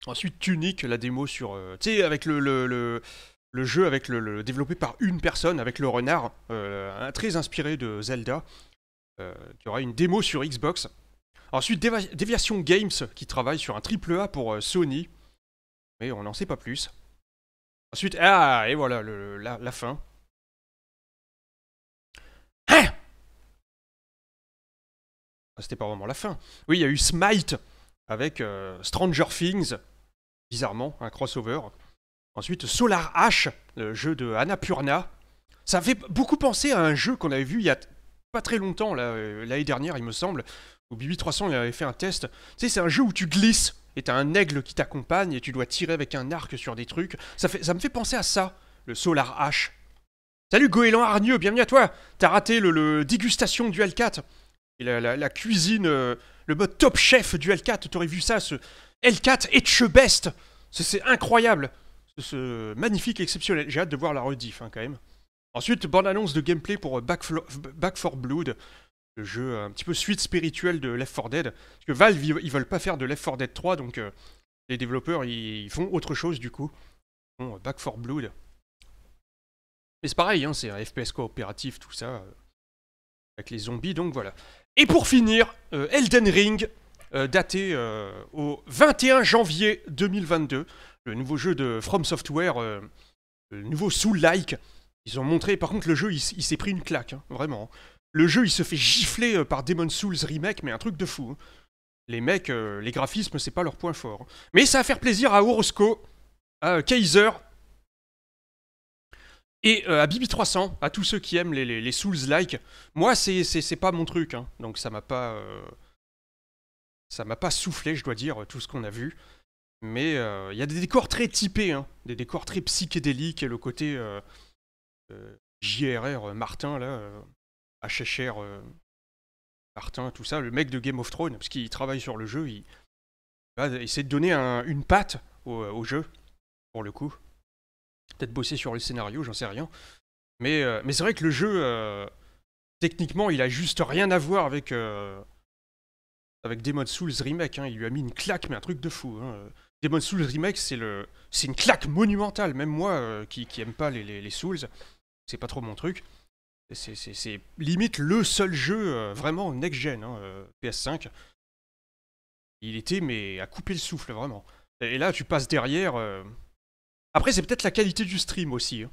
Ensuite, Tunic, la démo sur. tu sais, avec le, le, jeu avec le, développé par une personne, avec le renard, très inspiré de Zelda. qui aura une démo sur Xbox. Ensuite, Deviation Games, qui travaille sur un triple A pour Sony on n'en sait pas plus. Ensuite, ah, et voilà, la, fin. Ah ah, c'était pas vraiment la fin. Oui, il y a eu Smite avec euh, Stranger Things, bizarrement, un crossover. Ensuite, Solar H, le jeu de Annapurna. Ça fait beaucoup penser à un jeu qu'on avait vu il y a pas très longtemps, euh, l'année dernière, il me semble, où BB300 il avait fait un test. Tu sais, c'est un jeu où tu glisses et t'as un aigle qui t'accompagne et tu dois tirer avec un arc sur des trucs. Ça, me fait penser à ça, le Solar H. Salut Goéland Hargneux, bienvenue à toi T'as raté le, dégustation du L4 et la, cuisine, euh, le mode top chef du L4, t'aurais vu ça, ce L4 Etche Best C'est incroyable ce, magnifique, exceptionnel. J'ai hâte de voir la rediff hein, quand même. Ensuite, bande annonce de gameplay pour euh, Back, Back for Blood, le jeu euh, un petit peu suite spirituelle de Left 4 Dead. Parce que Valve, ils veulent pas faire de Left 4 Dead 3, donc euh, les développeurs, ils font autre chose du coup. Bon, Back 4 Blood. Mais c'est pareil, hein, c'est un FPS coopératif, tout ça, euh, avec les zombies, donc voilà. Et pour finir, Elden Ring, daté au 21 janvier 2022, le nouveau jeu de From Software, le nouveau Soul-like. Ils ont montré, par contre, le jeu, il, s'est pris une claque, hein, vraiment le jeu il se fait gifler euh, par Demon Souls Remake, mais un truc de fou. Hein. Les mecs, euh, les graphismes, c'est pas leur point fort. Hein. Mais ça va faire plaisir à Orosco, à euh, Kaiser, et à Bibi300, à tous ceux qui aiment les, Souls-like. Moi, c'est pas mon truc, hein. donc ça m'a pas... ça m'a pas soufflé, je dois dire, tout ce qu'on a vu. Mais il y a des décors très typés, des décors très psychédéliques, et le côté JRR Martin, là à euh, Martin, tout ça, le mec de Game of Thrones, parce qu'il travaille sur le jeu, il, va bah, essayer de donner une patte euh, au, jeu, pour le coup. Peut-être bosser sur le scénario, j'en sais rien. Mais, euh, c'est vrai que le jeu, techniquement, il a juste rien à voir avec, avec Demon's Souls Remake. Hein. Il lui a mis une claque, mais un truc de fou. Hein. Demon's Souls Remake, c'est une claque monumentale. Même moi, qui, qui aime pas les, les Souls, c'est pas trop mon truc. C'est limite le seul jeu euh, vraiment next-gen, hein, euh, PS5. Il était, mais à couper le souffle, vraiment. Et là, tu passes derrière. Euh. Après, c'est peut-être la qualité du stream aussi. Hein.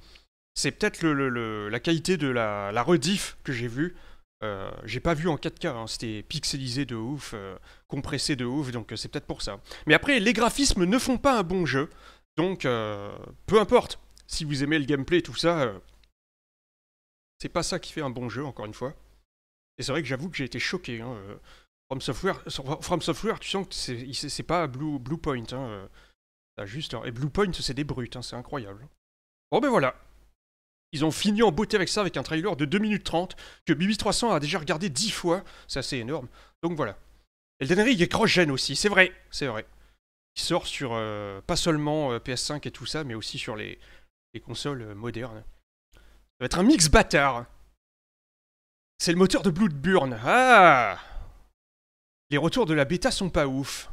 C'est peut-être la qualité de la, la rediff que j'ai vue. j'ai pas vu en 4K, hein. c'était pixelisé de ouf, compressé de ouf, donc c'est peut-être pour ça. Mais après, les graphismes ne font pas un bon jeu, donc peu importe. Si vous aimez le gameplay, tout ça, c'est pas ça qui fait un bon jeu, encore une fois. Et c'est vrai que j'avoue que j'ai été choqué. Hein, euh, From, Software, Software, tu sens que c'est pas Blue, Point. Hein, euh, juste, et Blue Point, c'est des brutes, hein, c'est incroyable. Bon ben voilà. Ils ont fini en beauté avec ça, avec un trailer de 2 minutes 30, que BB300 a déjà regardé 10 fois. C'est assez énorme. Donc voilà. Elden Ring est cross aussi, c'est vrai, c'est vrai. Il sort sur euh, pas seulement PS5 et tout ça, mais aussi sur les, consoles modernes va être un mix bâtard. C'est le moteur de Bloodburn. Ah Les retours de la bêta sont pas ouf.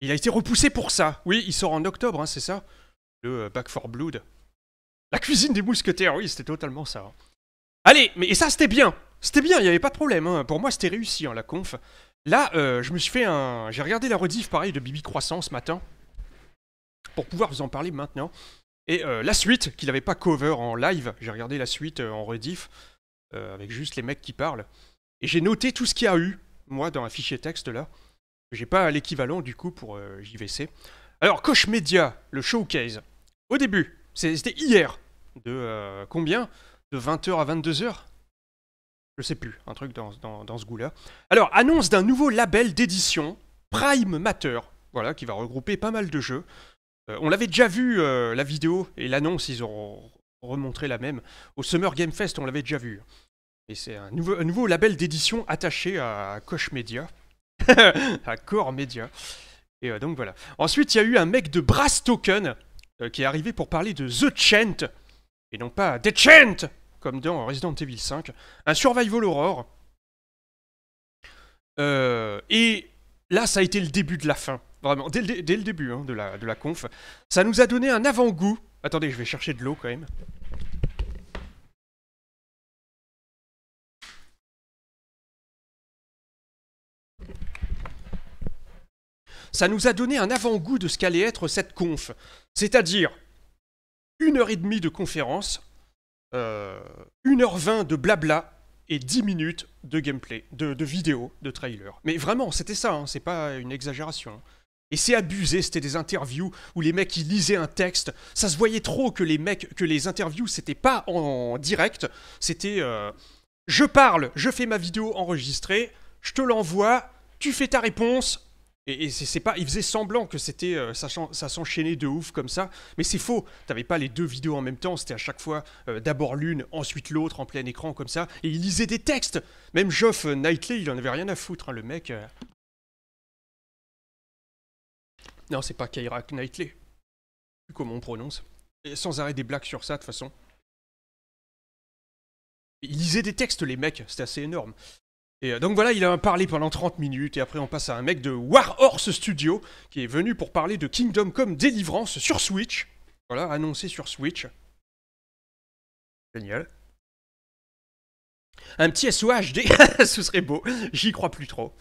Il a été repoussé pour ça. Oui, il sort en octobre, hein, c'est ça Le euh, Back for Blood. La cuisine des mousquetaires, oui, c'était totalement ça. Allez, mais et ça c'était bien C'était bien, il n'y avait pas de problème. Hein. Pour moi, c'était réussi, hein, la conf. Là, euh, je me suis fait un... J'ai regardé la rediff, pareil, de Bibi Croissant ce matin. Pour pouvoir vous en parler maintenant. Et euh, la suite, qu'il n'avait pas cover en live, j'ai regardé la suite euh, en rediff, euh, avec juste les mecs qui parlent. Et j'ai noté tout ce qu'il y a eu, moi, dans un fichier texte là. J'ai pas l'équivalent du coup pour JVC. Alors, Coche Media, le showcase. Au début, c'était hier. De combien De 20h à 22h Je sais plus, un truc dans, dans, dans ce goût-là. Alors, annonce d'un nouveau label d'édition, Prime Matter. Voilà, qui va regrouper pas mal de jeux. Euh, on l'avait déjà vu, euh, la vidéo et l'annonce, ils ont remontré la même. Au Summer Game Fest, on l'avait déjà vu. Et c'est un, nouveau, label d'édition attaché à Koch Media, à Core Media. Et euh, donc voilà. Ensuite, il y a eu un mec de Brass Token qui est arrivé pour parler de The Chant, et non pas The Chant, comme dans Resident Evil 5. Un survival horror. et là, ça a été le début de la fin. Vraiment, dès le, début hein, de, la, conf. Ça nous a donné un avant-goût. Attendez, je vais chercher de l'eau quand même. Ça nous a donné un avant-goût de ce qu'allait être cette conf. C'est-à-dire une heure et demie de conférence, 1h20 euh, de blabla et 10 minutes de gameplay, de, vidéo, de trailer. Mais vraiment, c'était ça, hein, c'est pas une exagération. Et c'est abusé, c'était des interviews où les mecs ils lisaient un texte. Ça se voyait trop que les mecs, que les interviews c'était pas en direct, c'était euh, je parle, je fais ma vidéo enregistrée, je te l'envoie, tu fais ta réponse. Et, c'est pas, il faisait semblant que c'était euh, ça, ça s'enchaînait de ouf comme ça, mais c'est faux. T'avais pas les deux vidéos en même temps, c'était à chaque fois euh, d'abord l'une, ensuite l'autre en plein écran comme ça. Et ils lisaient des textes. Même Geoff Knightley, il en avait rien à foutre, hein, le mec. Non, c'est pas Kyra Knightley. Plus comment on prononce. Et sans arrêt des blagues sur ça, de toute façon. Il lisait des textes, les mecs, c'était assez énorme. Et euh, donc voilà, il a parlé pendant 30 minutes, et après on passe à un mec de Warhorse Studio, qui est venu pour parler de Kingdom Come Deliverance sur Switch. Voilà, annoncé sur Switch. Génial. Un petit SOHD, ce serait beau, j'y crois plus trop.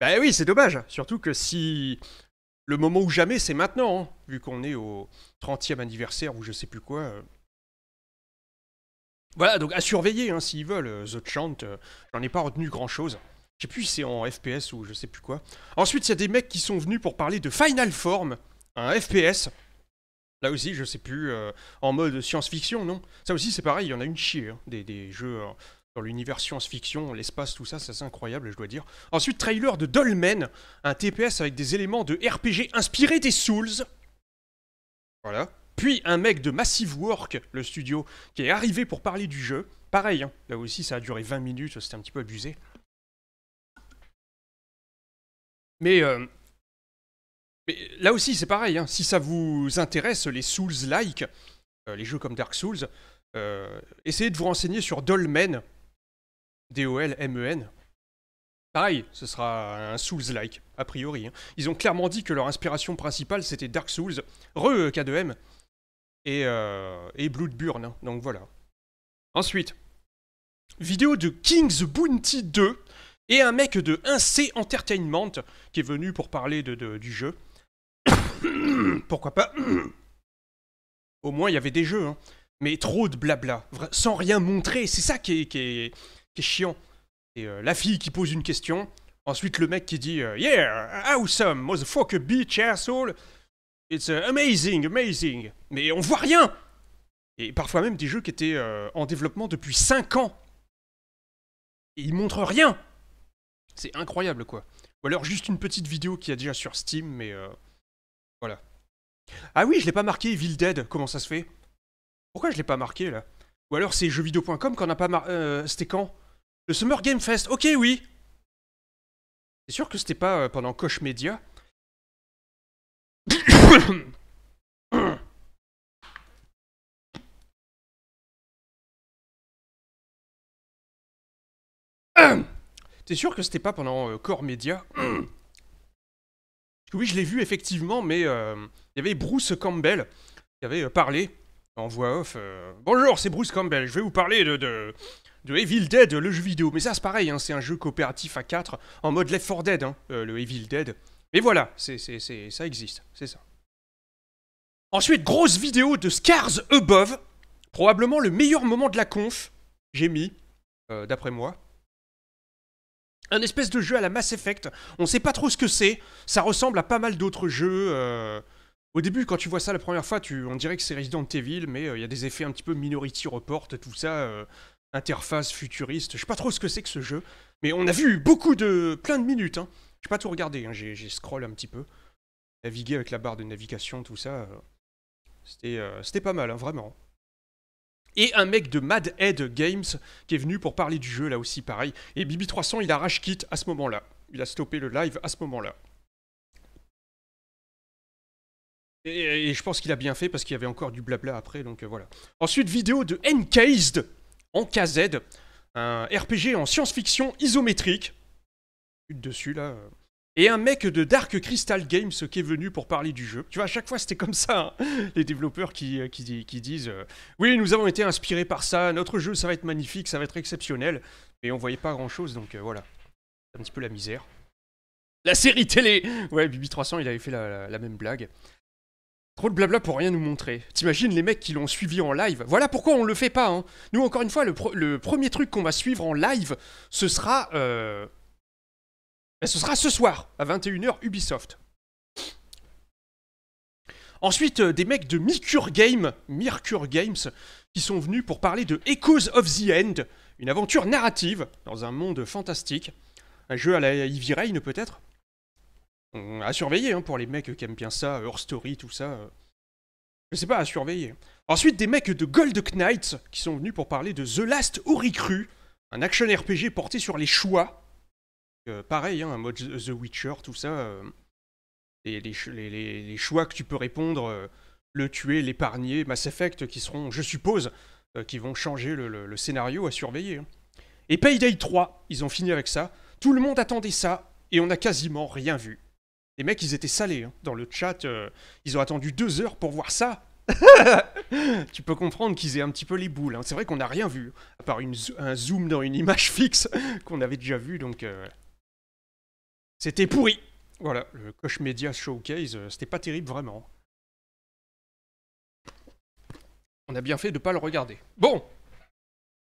Bah oui, c'est dommage, surtout que si le moment ou jamais, c'est maintenant, hein, vu qu'on est au 30e anniversaire ou je sais plus quoi. Euh. Voilà, donc à surveiller hein, s'ils veulent. Euh, The Chant, euh, j'en ai pas retenu grand chose. Je sais plus si c'est en FPS ou je sais plus quoi. Ensuite, il y a des mecs qui sont venus pour parler de Final Form, un FPS. Là aussi, je sais plus, en mode science-fiction, non Ça aussi, c'est pareil, il y en a une chier, hein, des, des, jeux dans l'univers science-fiction, l'espace, tout ça, c'est incroyable, je dois dire. Ensuite, trailer de Dolmen, un TPS avec des éléments de RPG inspirés des Souls. Voilà. Puis un mec de Massive Work, le studio, qui est arrivé pour parler du jeu. Pareil, hein. là aussi ça a duré 20 minutes, c'était un petit peu abusé. Mais, euh, là aussi c'est pareil, hein. si ça vous intéresse, les Souls-like, euh, les jeux comme Dark Souls, euh, essayez de vous renseigner sur Dolmen, D-O-L-M-E-N. Pareil, ce sera un Souls-like, a priori. Hein. Ils ont clairement dit que leur inspiration principale, c'était Dark Souls, re e K2M, et, euh, et Bloodburn, hein. donc voilà. Ensuite, vidéo de King's Bounty 2, et un mec de 1C Entertainment, qui est venu pour parler du jeu. Pourquoi pas Au moins, il y avait des jeux, hein. mais trop de blabla, sans rien montrer, c'est ça qui qui est, chiant. et euh, la fille qui pose une question. Ensuite, le mec qui dit euh, Yeah, awesome, motherfucker bitch asshole. It's euh, amazing, amazing. Mais on voit rien Et parfois même des jeux qui étaient en développement depuis 5 ans. Et ils montrent rien C'est incroyable, quoi. Ou alors juste une petite vidéo qui a déjà sur Steam, mais voilà. Ah oui, je l'ai pas marqué, Evil Dead, comment ça se fait Pourquoi je l'ai pas marqué, là Ou alors c'est jeuxvideo.com qu'on a pas marqué... C'était quand le Summer Game Fest, ok oui C'est sûr que c'était pas euh, pendant Coche Media. T'es sûr que c'était pas pendant euh, Core Media Oui, je l'ai vu effectivement, mais euh, il y avait Bruce Campbell qui avait parlé en voix off. Bonjour, c'est Bruce Campbell, je vais vous parler de de Evil Dead, le jeu vidéo. Mais ça, c'est pareil, hein, c'est un jeu coopératif à 4 en mode Left 4 Dead, hein, euh, le Evil Dead. Mais voilà, ça existe, c'est ça. Ensuite, grosse vidéo de Scars Above. Probablement le meilleur moment de la conf, j'ai mis, euh, d'après moi. Un espèce de jeu à la Mass Effect. On sait pas trop ce que c'est. Ça ressemble à pas mal d'autres jeux. Euh. Au début, quand tu vois ça la première fois, tu... on dirait que c'est Resident Evil, mais il y a des effets un petit peu Minority Report, tout ça interface futuriste. Je sais pas trop ce que c'est que ce jeu, mais on a vu beaucoup de plein de minutes. Hein. J'ai pas tout regardé, hein. j'ai scroll un petit peu, Naviguer avec la barre de navigation, tout ça. Euh, euh, c'était pas mal, hein, vraiment. Et un mec de Mad Head Games qui est venu pour parler du jeu, là aussi pareil. Et Bibi300, il arrache quitte à ce moment-là. Il a stoppé le live à ce moment-là. Et, je pense qu'il a bien fait parce qu'il y avait encore du blabla après, donc euh, voilà. Ensuite, vidéo de Encased, en KZ, un RPG en science-fiction isométrique. Dessus là. Euh. Et un mec de Dark Crystal Games qui est venu pour parler du jeu. Tu vois, à chaque fois c'était comme ça, hein, les développeurs qui, euh, disent euh, Oui, nous avons été inspirés par ça, notre jeu ça va être magnifique, ça va être exceptionnel. Et on voyait pas grand chose donc voilà. C'est un petit peu la misère. La série télé Ouais, Bibi300 il avait fait la même blague. Trop de blabla pour rien nous montrer. T'imagines les mecs qui l'ont suivi en live Voilà pourquoi on le fait pas, hein. Nous, encore une fois, le, premier truc qu'on va suivre en live, ce sera... Euh, ce sera ce soir, à 21h, Ubisoft. Ensuite, euh, des mecs de Mercure Game, Games, qui sont venus pour parler de Echoes of the End, une aventure narrative dans un monde fantastique. Un jeu à la Ivy Rain, peut-être euh, à surveiller hein, pour les mecs qui aiment bien ça, Earth story, tout ça. Euh. Je sais pas, à surveiller. Ensuite, des mecs de Gold Knight qui sont venus pour parler de The Last Horicru, un action RPG porté sur les choix. Euh, pareil, hein, un mode The Witcher, tout ça. les, choix que tu peux répondre, le tuer, l'épargner, Mass Effect, qui seront, je suppose, qui vont changer le, scénario à surveiller. Hein. Et Payday 3, ils ont fini avec ça. Tout le monde attendait ça, et on n'a quasiment rien vu. Les mecs, ils étaient salés. Hein, dans le chat, euh, ils ont attendu deux heures pour voir ça. tu peux comprendre qu'ils aient un petit peu les boules. Hein. C'est vrai qu'on n'a rien vu, à part un zoom dans une image fixe qu'on avait déjà vu, donc... Euh, c'était pourri Voilà, le Coche Media Showcase, euh, c'était pas terrible, vraiment. On a bien fait de ne pas le regarder. Bon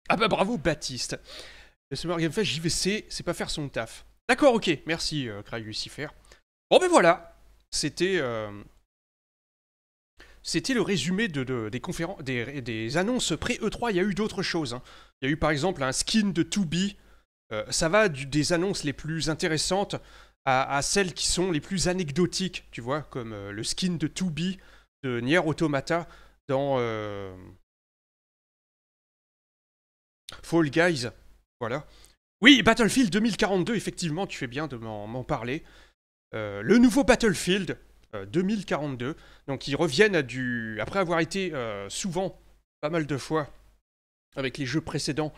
Ah bah bravo, Baptiste Le Summer Game j'y vais. c'est pas faire son taf. D'accord, ok, merci, Craig Lucifer. Bon, ben voilà, c'était euh, c'était le résumé de, des, conférences, des, annonces pré-E3. Il y a eu d'autres choses. Hein. Il y a eu par exemple un skin de 2B. Euh, ça va des annonces les plus intéressantes à, celles qui sont les plus anecdotiques, tu vois, comme euh, le skin de 2B de Nier Automata dans Fall Guys. Voilà. Oui, Battlefield 2042, effectivement, tu fais bien de m'en parler. Euh, le nouveau Battlefield 2042. Euh, donc ils reviennent à du... Après avoir été euh, souvent, pas mal de fois, avec les jeux précédents,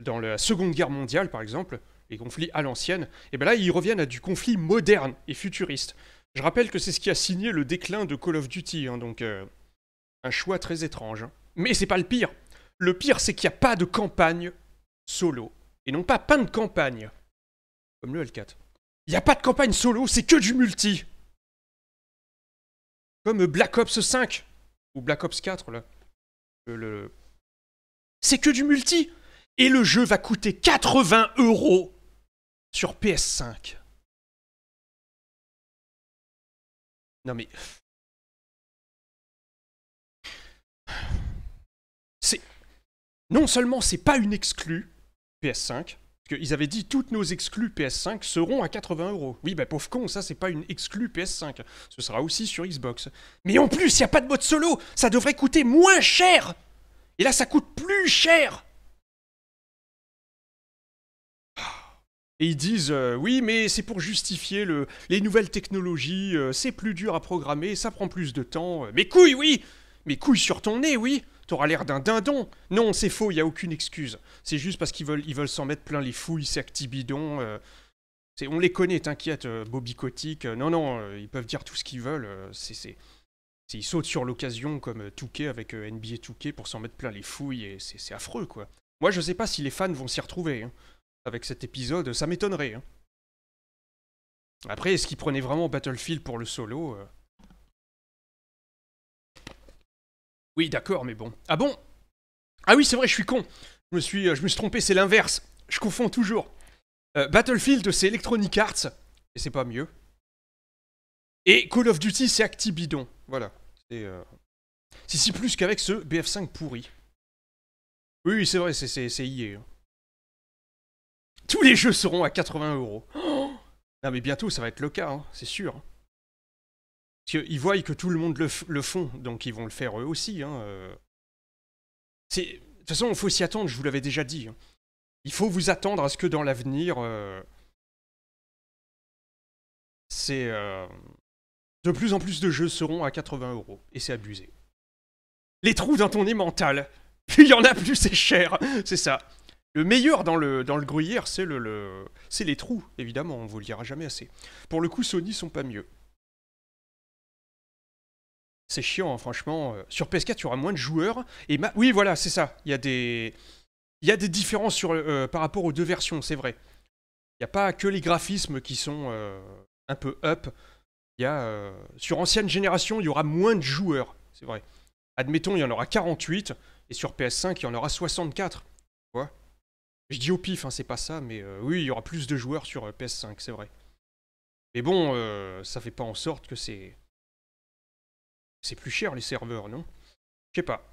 dans la Seconde Guerre mondiale par exemple, les conflits à l'ancienne, et eh bien là ils reviennent à du conflit moderne et futuriste. Je rappelle que c'est ce qui a signé le déclin de Call of Duty, hein, donc un choix très étrange. Hein. Mais c'est pas le pire. Le pire c'est qu'il n'y a pas de campagne solo. Et non pas pas de campagne. Comme le L4. Il n'y a pas de campagne solo, c'est que du multi. Comme Black Ops 5 ou Black Ops 4 là. C'est que du multi. Et le jeu va coûter 80 euros sur PS5. Non mais... C'est... Non seulement c'est pas une exclue PS5, parce qu'ils avaient dit toutes nos exclus PS5 seront à 80 euros. Oui, bah pauvre con, ça c'est pas une exclue PS5. Ce sera aussi sur Xbox. Mais en plus, il n'y a pas de mode solo Ça devrait coûter moins cher Et là, ça coûte plus cher ah. Et ils disent euh, oui, mais c'est pour justifier le, les nouvelles technologies, euh, c'est plus dur à programmer, ça prend plus de temps. mais couille, oui Mais couille sur ton nez, oui T'auras l'air d'un dindon. Non, c'est faux, il y a aucune excuse. C'est juste parce qu'ils veulent ils veulent s'en mettre plein les fouilles, c'est actibidon. Euh, c'est, on les connaît, t'inquiète, euh, Bobby Kotick. Euh, non, non, ils peuvent dire tout ce qu'ils veulent. c'est, ils sautent sur l'occasion comme Touquet avec NBA Touquet pour s'en mettre plein les fouilles et c'est, affreux, quoi. Moi, je sais pas si les fans vont s'y retrouver. Hein, avec cet épisode, ça m'étonnerait. Hein. Après, est-ce qu'ils prenaient vraiment Battlefield pour le solo Oui, d'accord, mais bon. Ah bon Ah oui, c'est vrai, je suis con. Je me suis, euh, je me suis trompé, c'est l'inverse. Je confonds toujours. Euh, Battlefield, c'est Electronic Arts, et c'est pas mieux. Et Call of Duty, c'est Actibidon. Voilà. C'est euh, si plus qu'avec ce BF5 pourri. Oui, c'est vrai, c'est IE. Hein. Tous les jeux seront à 80 euros. non, mais bientôt, ça va être le cas, hein, c'est sûr. Hein. Parce qu'ils voient que tout le monde le, font, donc ils vont le faire eux aussi. Hein. Euh. De toute façon, il faut s'y attendre, je vous l'avais déjà dit. Hein. Il faut vous attendre à ce que dans l'avenir, euh, c'est... Euh, de plus en plus de jeux seront à 80 euros, et c'est abusé. Les trous dans ton nez mental, il y en a, plus c'est cher, c'est ça. Le meilleur dans le, dans le gruyère, c'est le, les trous, évidemment, on vous le dira jamais assez. Pour le coup, Sony sont pas mieux. C'est chiant, hein, franchement. Euh. Sur PS4, il y aura moins de joueurs. Et Oui, voilà, c'est ça. Il y a des... Il y a des différences euh, par rapport aux deux versions, c'est vrai. Il n'y a pas que les graphismes qui sont euh, un peu up. Il a, sur ancienne génération, il y aura moins de joueurs, c'est vrai. Admettons, il y en aura 48, et sur PS5, il y en aura 64. Quoi Je dis au pif, hein, c'est pas ça, mais oui, il y aura plus de joueurs sur PS5, c'est vrai. Mais bon, ça fait pas en sorte que c'est c'est plus cher les serveurs, non Je sais pas.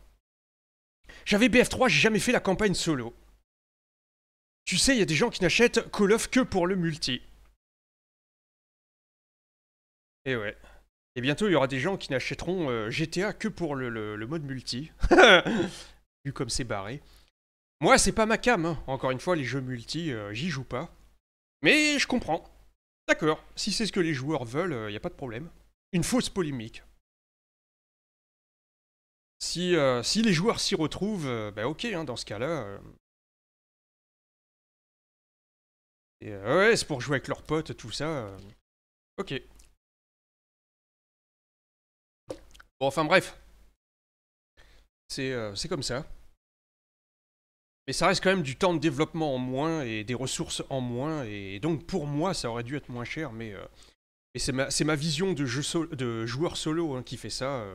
J'avais BF3, j'ai jamais fait la campagne solo. Tu sais, il y a des gens qui n'achètent Call of que pour le multi. Et eh ouais. Et bientôt, il y aura des gens qui n'achèteront euh, GTA que pour le, mode multi. Vu comme c'est barré. Moi, c'est pas ma cam. Hein. Encore une fois, les jeux multi, euh, j'y joue pas. Mais je comprends. D'accord. Si c'est ce que les joueurs veulent, il euh, n'y a pas de problème. Une fausse polémique. Si, euh, si les joueurs s'y retrouvent, ben ok, hein, dans ce cas-là. Euh. Et, ouais, c'est pour jouer avec leurs potes, tout ça. Ok. Bon, enfin bref. C'est comme ça. Mais ça reste quand même du temps de développement en moins et des ressources en moins. Et donc pour moi, ça aurait dû être moins cher. Mais, c'est ma, ma, vision de, jeu de joueur solo hein, qui fait ça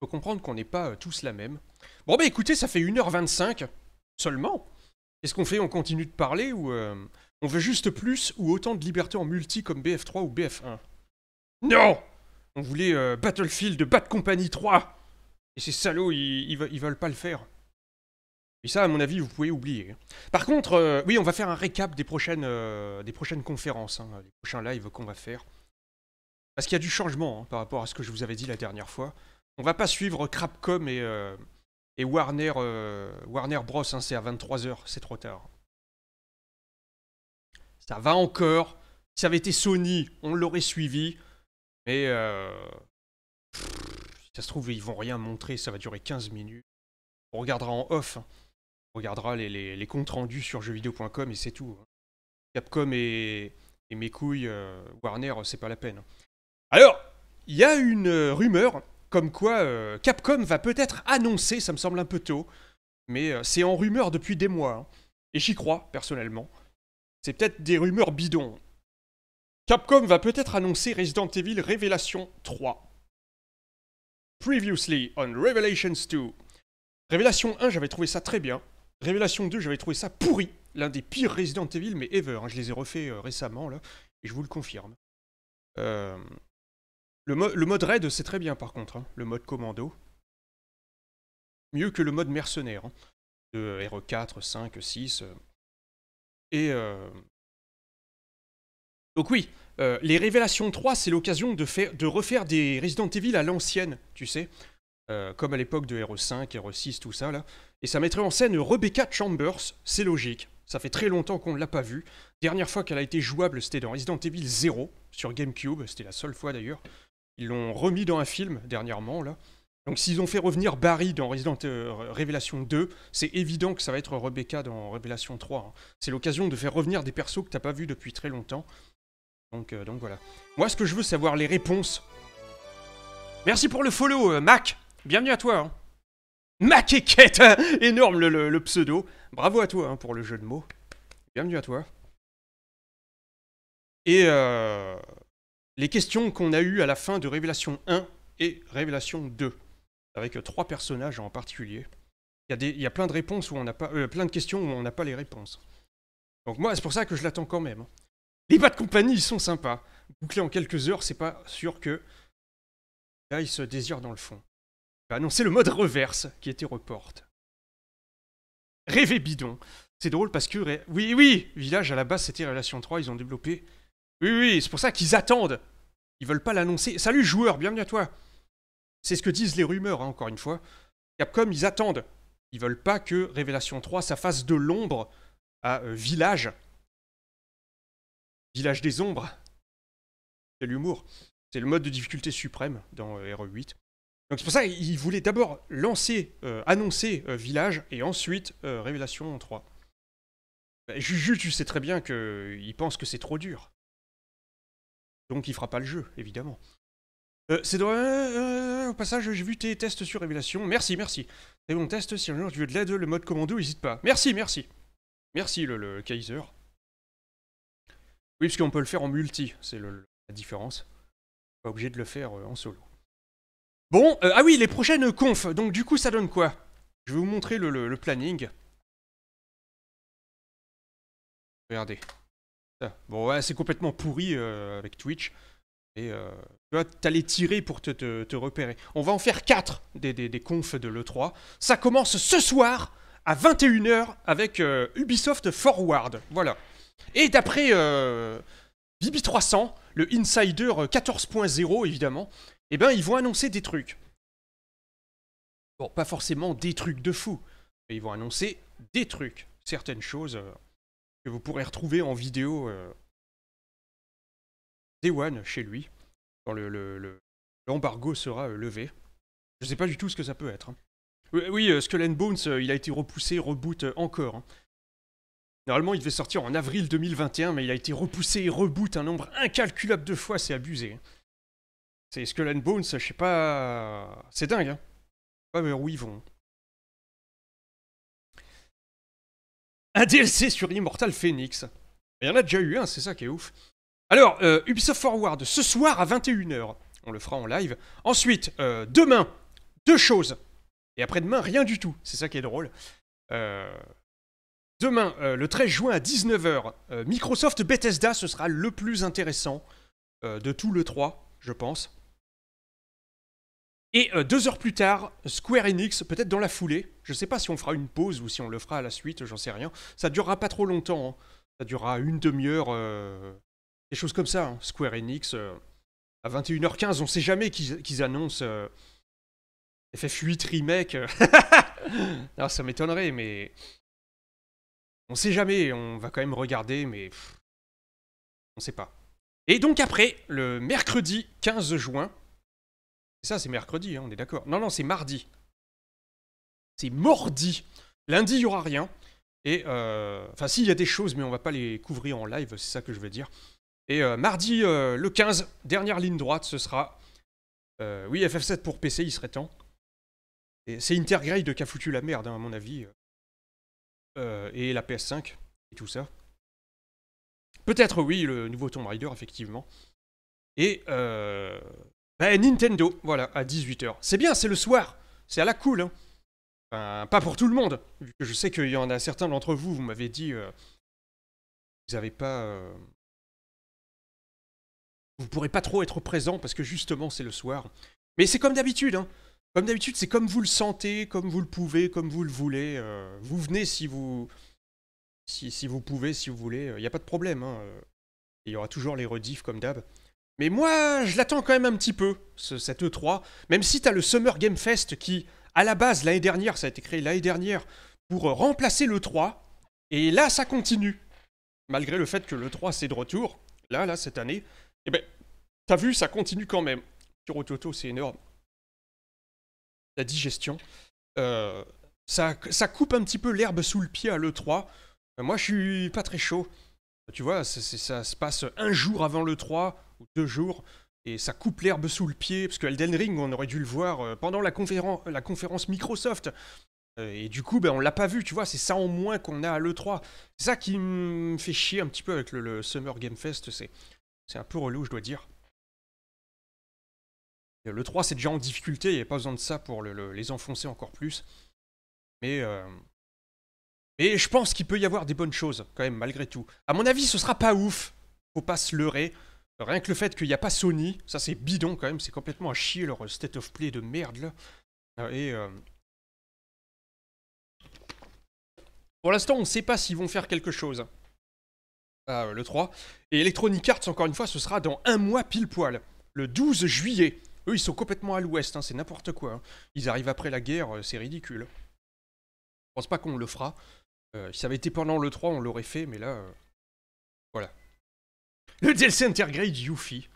faut comprendre qu'on n'est pas euh, tous la même. Bon bah écoutez, ça fait 1h25 seulement. quest ce qu'on fait On continue de parler ou euh, on veut juste plus ou autant de liberté en multi comme BF3 ou BF1 Non On voulait euh, Battlefield, Bad Company 3 Et ces salauds, ils, veulent pas le faire. Et ça, à mon avis, vous pouvez oublier. Hein. Par contre, oui, on va faire un récap des prochaines, des prochaines conférences, des hein, les prochains lives qu'on va faire. Parce qu'il y a du changement hein, par rapport à ce que je vous avais dit la dernière fois on va pas suivre Crapcom et, euh, et Warner, euh, Warner Bros. Hein, c'est à 23h, c'est trop tard. Ça va encore. Si ça avait été Sony, on l'aurait suivi. Mais euh, si ça se trouve, ils vont rien montrer, ça va durer 15 minutes. On regardera en off. Hein. On regardera les, comptes rendus sur jeuxvideo.com et c'est tout. Hein. Capcom et, et, mes couilles, Warner, c'est pas la peine. Alors, il y a une rumeur comme quoi euh, Capcom va peut-être annoncer, ça me semble un peu tôt, mais euh, c'est en rumeur depuis des mois, hein. et j'y crois personnellement. C'est peut-être des rumeurs bidons. Capcom va peut-être annoncer Resident Evil Révélation 3. Previously on Revelations 2. Révélation 1, j'avais trouvé ça très bien. Révélation 2, j'avais trouvé ça pourri. L'un des pires Resident Evil, mais ever. Hein. je les ai refaits euh, récemment, là, et je vous le confirme. Euh, le, mode raid, c'est très bien par contre, hein. le mode commando. Mieux que le mode mercenaire, hein. de R 4 5, 6. Et. Euh. Donc oui, euh, les Révélations 3, c'est l'occasion de, de refaire des Resident Evil à l'ancienne, tu sais. Euh, comme à l'époque de R 5 e R 6 e tout ça là. Et ça mettrait en scène Rebecca Chambers, c'est logique. Ça fait très longtemps qu'on ne l'a pas vue. Dernière fois qu'elle a été jouable, c'était dans Resident Evil 0, sur GameCube, c'était la seule fois d'ailleurs. Ils l'ont remis dans un film dernièrement, là. Donc s'ils ont fait revenir Barry dans Resident euh, Révélation 2, c'est évident que ça va être Rebecca dans Révélation 3. Hein. C'est l'occasion de faire revenir des persos que t'as pas vu depuis très longtemps. Donc, euh, donc voilà. Moi, ce que je veux, c'est avoir les réponses. Merci pour le follow, euh, Mac Bienvenue à toi hein. Mac et Kate hein. Énorme le, pseudo. Bravo à toi pour le jeu de mots. Bienvenue à toi. Et, les questions qu'on a eues à la fin de Révélation 1 et Révélation 2, avec euh, trois personnages en particulier. Il y, a il y a plein de réponses où euh, plein de questions où on n'a pas les réponses. Donc moi, c'est pour ça que je l'attends quand même. Hein. Les bas de compagnie, ils sont sympas. Boucler en quelques heures, c'est pas sûr que là, ils se désirent dans le fond. Il annoncer le mode reverse qui était reporte. Rêver bidon. C'est drôle parce que... Oui, oui, Village, à la base, c'était Révélation 3, ils ont développé... Oui, oui, c'est pour ça qu'ils attendent ils veulent pas l'annoncer. Salut joueur, bienvenue à toi. C'est ce que disent les rumeurs, hein, encore une fois. Capcom, ils attendent. Ils veulent pas que Révélation 3, ça fasse de l'ombre à euh, Village. Village des ombres. C'est l'humour. C'est le mode de difficulté suprême dans euh, RE8. Donc c'est pour ça qu'ils voulaient d'abord lancer, euh, annoncer Village et ensuite Révélation 3. Bah, Juju, tu sais très bien qu'ils pensent que c'est trop dur. Donc il fera pas le jeu, évidemment. Euh, c'est euh, euh, au passage, j'ai vu tes tests sur Révélation. Merci, merci. C'est bon test, si un jour tu veux de l'aide, le mode commando, n'hésite pas. Merci, merci. Merci, le, Kaiser. Oui, parce qu'on peut le faire en multi, c'est la différence. Pas obligé de le faire en solo. Bon, ah oui, les prochaines confs. Donc du coup, ça donne quoi Je vais vous montrer le planning. Regardez. Bon, ouais, c'est complètement pourri euh, avec Twitch. Et euh, tu vas t'aller tirer pour te, repérer. On va en faire 4 des, confs de l'E3. Ça commence ce soir à 21h avec euh, Ubisoft Forward. Voilà. Et d'après Bibi300, le Insider 14.0 évidemment, eh ben ils vont annoncer des trucs. Bon, pas forcément des trucs de fou, mais ils vont annoncer des trucs, certaines choses que vous pourrez retrouver en vidéo euh, Day One chez lui, quand l'embargo le, le, sera euh, levé. Je sais pas du tout ce que ça peut être. Hein. Oui, euh, Skull and Bones, il a été repoussé, reboot encore. Hein. Normalement, il devait sortir en avril 2021, mais il a été repoussé et reboot un nombre incalculable de fois, c'est abusé. Hein. C'est Skull and Bones, je sais pas... C'est dingue, hein. Je sais pas où ils vont. un DLC sur Immortal Phoenix. Il y en a déjà eu un, c'est ça qui est ouf. Alors, euh, Ubisoft Forward, ce soir à 21h, on le fera en live. Ensuite, euh, demain, deux choses. Et après-demain, rien du tout. C'est ça qui est drôle. Euh, demain, euh, le 13 juin à 19h, Microsoft Bethesda, ce sera le plus intéressant de tous le 3, je pense. Et euh, deux heures plus tard, Square Enix, peut-être dans la foulée, je sais pas si on fera une pause ou si on le fera à la suite, j'en sais rien. Ça durera pas trop longtemps, hein. ça durera une demi-heure, euh, des choses comme ça. Hein. Square Enix, euh, à 21h15, on sait jamais qu'ils annoncent FF8 Remake. non, ça m'étonnerait, mais. On sait jamais, on va quand même regarder, mais. on on sait pas. Et donc après, le mercredi 15 juin, ça, c'est mercredi, hein, on est d'accord. Non, non, c'est mardi. C'est mordi. Lundi, il n'y aura rien. Et euh, enfin, s'il y a des choses, mais on va pas les couvrir en live, c'est ça que je veux dire. Et euh, mardi, euh, le 15, dernière ligne droite, ce sera. oui, FF7 pour PC, il serait temps. Et c'est Intergrade qui a foutu la merde, hein, à mon avis. et la PS5, et tout ça. Peut-être, oui, le nouveau Tomb Raider, effectivement. Et eh, Nintendo, voilà, à 18h. C'est bien, c'est le soir. C'est à la cool. Hein. pas pour tout le monde. je sais qu'il y en a certains d'entre vous, vous m'avez dit... Euh, vous n'avez pas... vous euh, vous pourrez pas trop être présent parce que justement, c'est le soir. Mais c'est comme d'habitude. Hein. Comme d'habitude, c'est comme vous le sentez, comme vous le pouvez, comme vous le voulez. Euh. vous venez si vous... Si, si, vous pouvez, si vous voulez. Il n'y a pas de problème. Hein, il y aura toujours les redifs comme d'hab. Mais moi, je l'attends quand même un petit peu, cet cette E3, même si t'as le Summer Game Fest qui, à la base, l'année dernière, ça a été créé l'année dernière, pour euh, remplacer l'E3, et là, ça continue. Malgré le fait que l'E3, c'est de retour, là, là, cette année, eh ben, t'as vu, ça continue quand même. Sur Toto, c'est énorme. La digestion. Euh, ça, ça coupe un petit peu l'herbe sous le pied à l'E3. Euh, moi, je suis pas très chaud. Tu vois, ça se passe un jour avant l'E3, deux jours, et ça coupe l'herbe sous le pied, parce que Elden Ring, on aurait dû le voir euh, pendant la, la conférence Microsoft. Euh, et du coup, ben, on l'a pas vu, tu vois, c'est ça en moins qu'on a à l'E3. C'est ça qui me fait chier un petit peu avec le, Summer Game Fest, c'est un peu relou, je dois dire. L'E3, c'est déjà en difficulté, il n'y a pas besoin de ça pour les enfoncer encore plus. Mais, euh, Mais je pense qu'il peut y avoir des bonnes choses, quand même, malgré tout. À mon avis, ce sera pas ouf, faut pas se leurrer. Rien que le fait qu'il n'y a pas Sony, ça c'est bidon quand même, c'est complètement à chier leur euh, state of play de merde là. Ah, et euh, Pour l'instant, on ne sait pas s'ils vont faire quelque chose. Ah, euh, le 3. Et Electronic Arts, encore une fois, ce sera dans un mois pile poil. Le 12 juillet. Eux, ils sont complètement à l'ouest, hein, c'est n'importe quoi. Hein. Ils arrivent après la guerre, c'est ridicule. Je pense pas qu'on le fera. si ça avait été pendant le 3, on l'aurait fait, mais là... Voilà le DLC Intergrade Yuffie.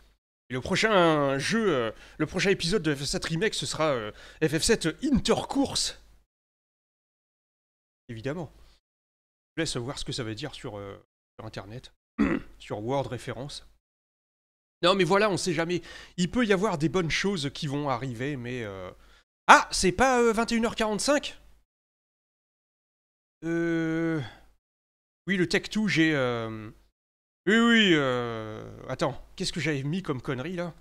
le prochain jeu, euh, le prochain épisode de FF7 Remake, ce sera euh, FF7 Intercourse. Évidemment. Je vous laisse voir ce que ça veut dire sur, euh, Internet, sur Word référence. Non, mais voilà, on sait jamais. Il peut y avoir des bonnes choses qui vont arriver, mais. Ah, c'est pas 21h45 Euh. Oui, le Tech 2, j'ai. Oui, oui, euh, Attends, qu'est-ce que j'avais mis comme connerie, là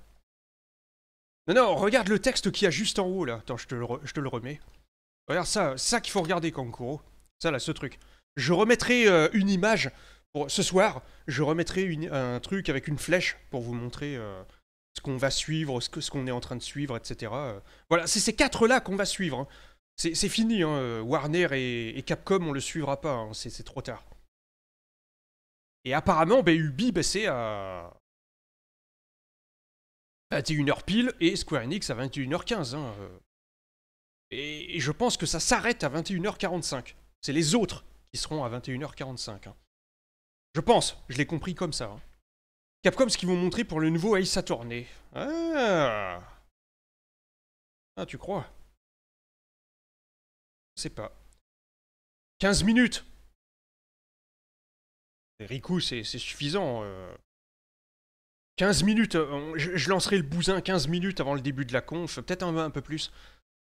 Non, non, regarde le texte qu'il y a juste en haut, là. Attends, je te le, le remets. Regarde ça, ça qu'il faut regarder, Kankuro. Ça, là, ce truc. Je remettrai euh, une image... Pour... Ce soir, je remettrai un truc avec une flèche pour vous montrer euh, ce qu'on va suivre, ce qu'on ce est en train de suivre, etc. Voilà, c'est ces quatre-là qu'on va suivre. Hein. C'est fini, hein, Warner et... Capcom, on le suivra pas, hein. c'est trop tard. Et apparemment, bah, Ubi, ben, c'est euh, à... 21h pile et Square Enix à 21h15. Hein, euh. Et, je pense que ça s'arrête à 21h45. C'est les autres qui seront à 21h45. Hein. Je pense, je l'ai compris comme ça. Hein. Capcom, ce qu'ils vont montrer pour le nouveau Ace Attorney. Ah Ah, tu crois Je sais pas. 15 minutes Riku, c'est suffisant. 15 euh. minutes, euh, je, lancerai le bousin 15 minutes avant le début de la conf, peut-être un, peu plus.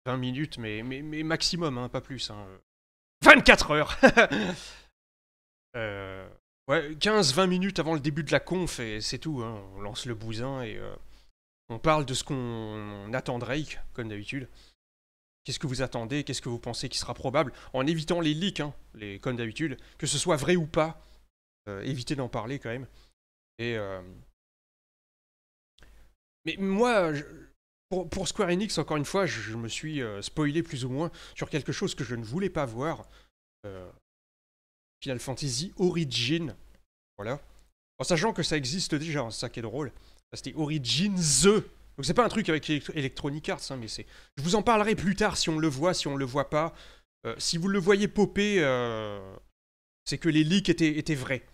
20 minutes, mais, mais, maximum, hein, pas plus. 24 hein. heures euh, Ouais, 15-20 minutes avant le début de la conf, et c'est tout. Hein. On lance le bousin et on parle de ce qu'on attendrait, comme d'habitude. Qu'est-ce que vous attendez Qu'est-ce que vous pensez qui sera probable En évitant les leaks, comme d'habitude, que ce soit vrai ou pas. Euh, éviter d'en parler quand même. Et, euh, mais moi, pour, Square Enix, encore une fois, je, me suis euh, spoilé plus ou moins sur quelque chose que je ne voulais pas voir. Final Fantasy Origin. Voilà. En sachant que ça existe déjà, hein, c'est ça qui est drôle. C'était Origin The. Donc c'est pas un truc avec Electronic Arts, hein, mais c'est. Je vous en parlerai plus tard si on le voit, si on le voit pas. si vous le voyez popper, c'est que les leaks étaient, vrais.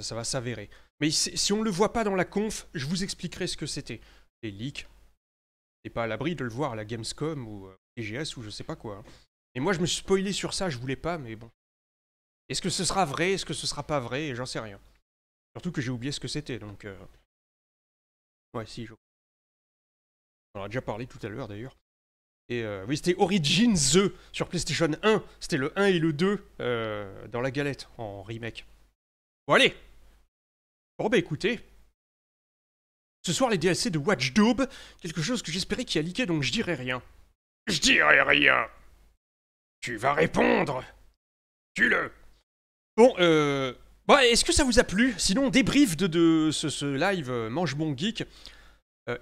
Ça, va s'avérer. Mais si on ne le voit pas dans la conf, je vous expliquerai ce que c'était. Les leaks. n'est pas à l'abri de le voir à la Gamescom ou PGS euh, ou je sais pas quoi. Et hein. moi, je me suis spoilé sur ça, je voulais pas, mais bon. Est-ce que ce sera vrai Est-ce que ce sera pas vrai J'en sais rien. Surtout que j'ai oublié ce que c'était, donc... Euh, ouais, si, je... On en a déjà parlé tout à l'heure, d'ailleurs. Et euh, oui, c'était Origins The sur PlayStation 1. C'était le 1 et le 2 euh, dans la galette en remake. Bon, allez Bon, bah écoutez. Ce soir, les DLC de Watch quelque chose que j'espérais qui a leaké, donc je dirai rien. Je dirai rien Tu vas répondre Tu le Bon, euh. Bah, est-ce que ça vous a plu Sinon, débrief de, de ce, live euh, Mange bon Geek.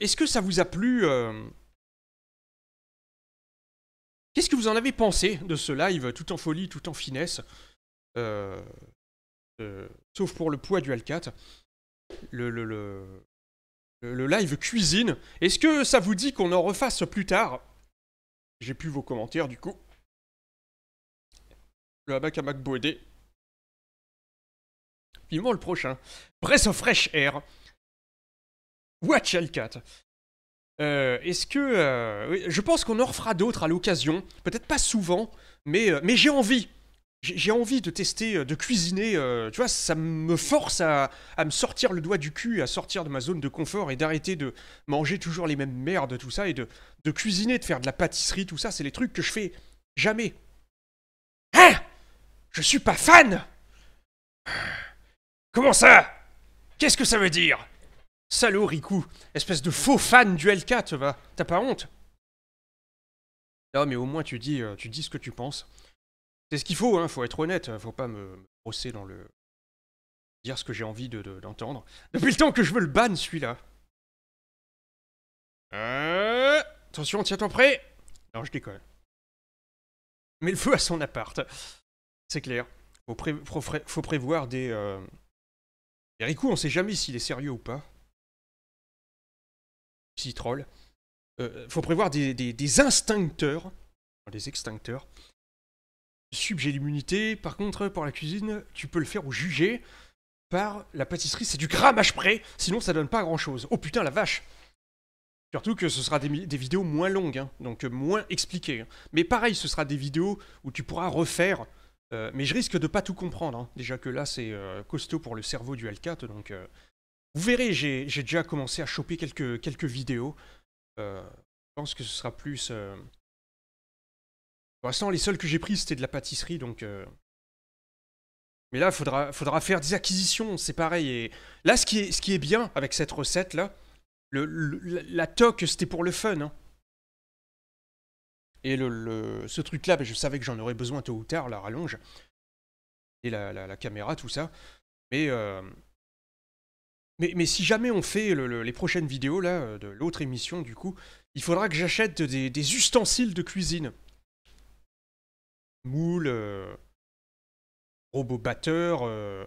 Est-ce que ça vous a plu Qu'est-ce que vous en avez pensé de ce live tout en folie, tout en finesse euh, euh, Sauf pour le poids du Alcat. Le, le, le, le live cuisine. Est-ce que ça vous dit qu'on en refasse plus tard J'ai plus vos commentaires du coup. Le hamac à Vivement le prochain. Breath of Fresh Air. Watch Alcat. Euh, Est-ce que... Euh, je pense qu'on en refera d'autres à l'occasion, peut-être pas souvent, mais, euh, mais j'ai envie. J'ai envie de tester, euh, de cuisiner, tu vois, ça me force à, me sortir le doigt du cul, à sortir de ma zone de confort et d'arrêter de manger toujours les mêmes merdes, tout ça, et de, de cuisiner, de faire de la pâtisserie, tout ça, c'est les trucs que je fais jamais. Hein Je suis pas fan Comment ça Qu'est-ce que ça veut dire Salaud, Riku. Espèce de faux fan du LK, te va. T'as pas honte Non, mais au moins, tu dis, euh, tu dis ce que tu penses. C'est ce qu'il faut, hein, faut être honnête. Faut pas me, brosser dans le... Dire ce que j'ai envie d'entendre. De, d'entendre. Depuis le temps que je veux le ban, celui-là. Euh, attention, tiens-toi prêt Non, je déconne. Mais le feu à son appart. C'est clair. Faut, prévoir des... Euh... Riku, on sait jamais s'il est sérieux ou pas citrole. Euh, faut prévoir des, instincteurs, des extincteurs. Subjet d'immunité. Par contre, pour la cuisine, tu peux le faire ou juger Par la pâtisserie, c'est du grammage prêt, sinon ça donne pas grand chose. Oh putain, la vache! Surtout que ce sera des, vidéos moins longues, hein, donc moins expliquées. Hein. Mais pareil, ce sera des vidéos où tu pourras refaire. Euh, mais je risque de pas tout comprendre. Hein. Déjà que là, c'est euh, costaud pour le cerveau du L4, donc vous verrez, j'ai déjà commencé à choper quelques, vidéos. Euh, je pense que ce sera plus... Euh, pour l'instant, les seuls que j'ai pris, c'était de la pâtisserie, donc... Euh, mais là, faudra, faudra faire des acquisitions, c'est pareil. Et là, ce qui est, bien avec cette recette-là, le, la toque, c'était pour le fun. Hein. Et ce truc-là, ben, je savais que j'en aurais besoin tôt ou tard, la rallonge. Et la, caméra, tout ça. Mais mais, mais, si jamais on fait les prochaines vidéos là, euh, de l'autre émission, du coup, il faudra que j'achète des, ustensiles de cuisine. Moule, euh, robot batteur, euh,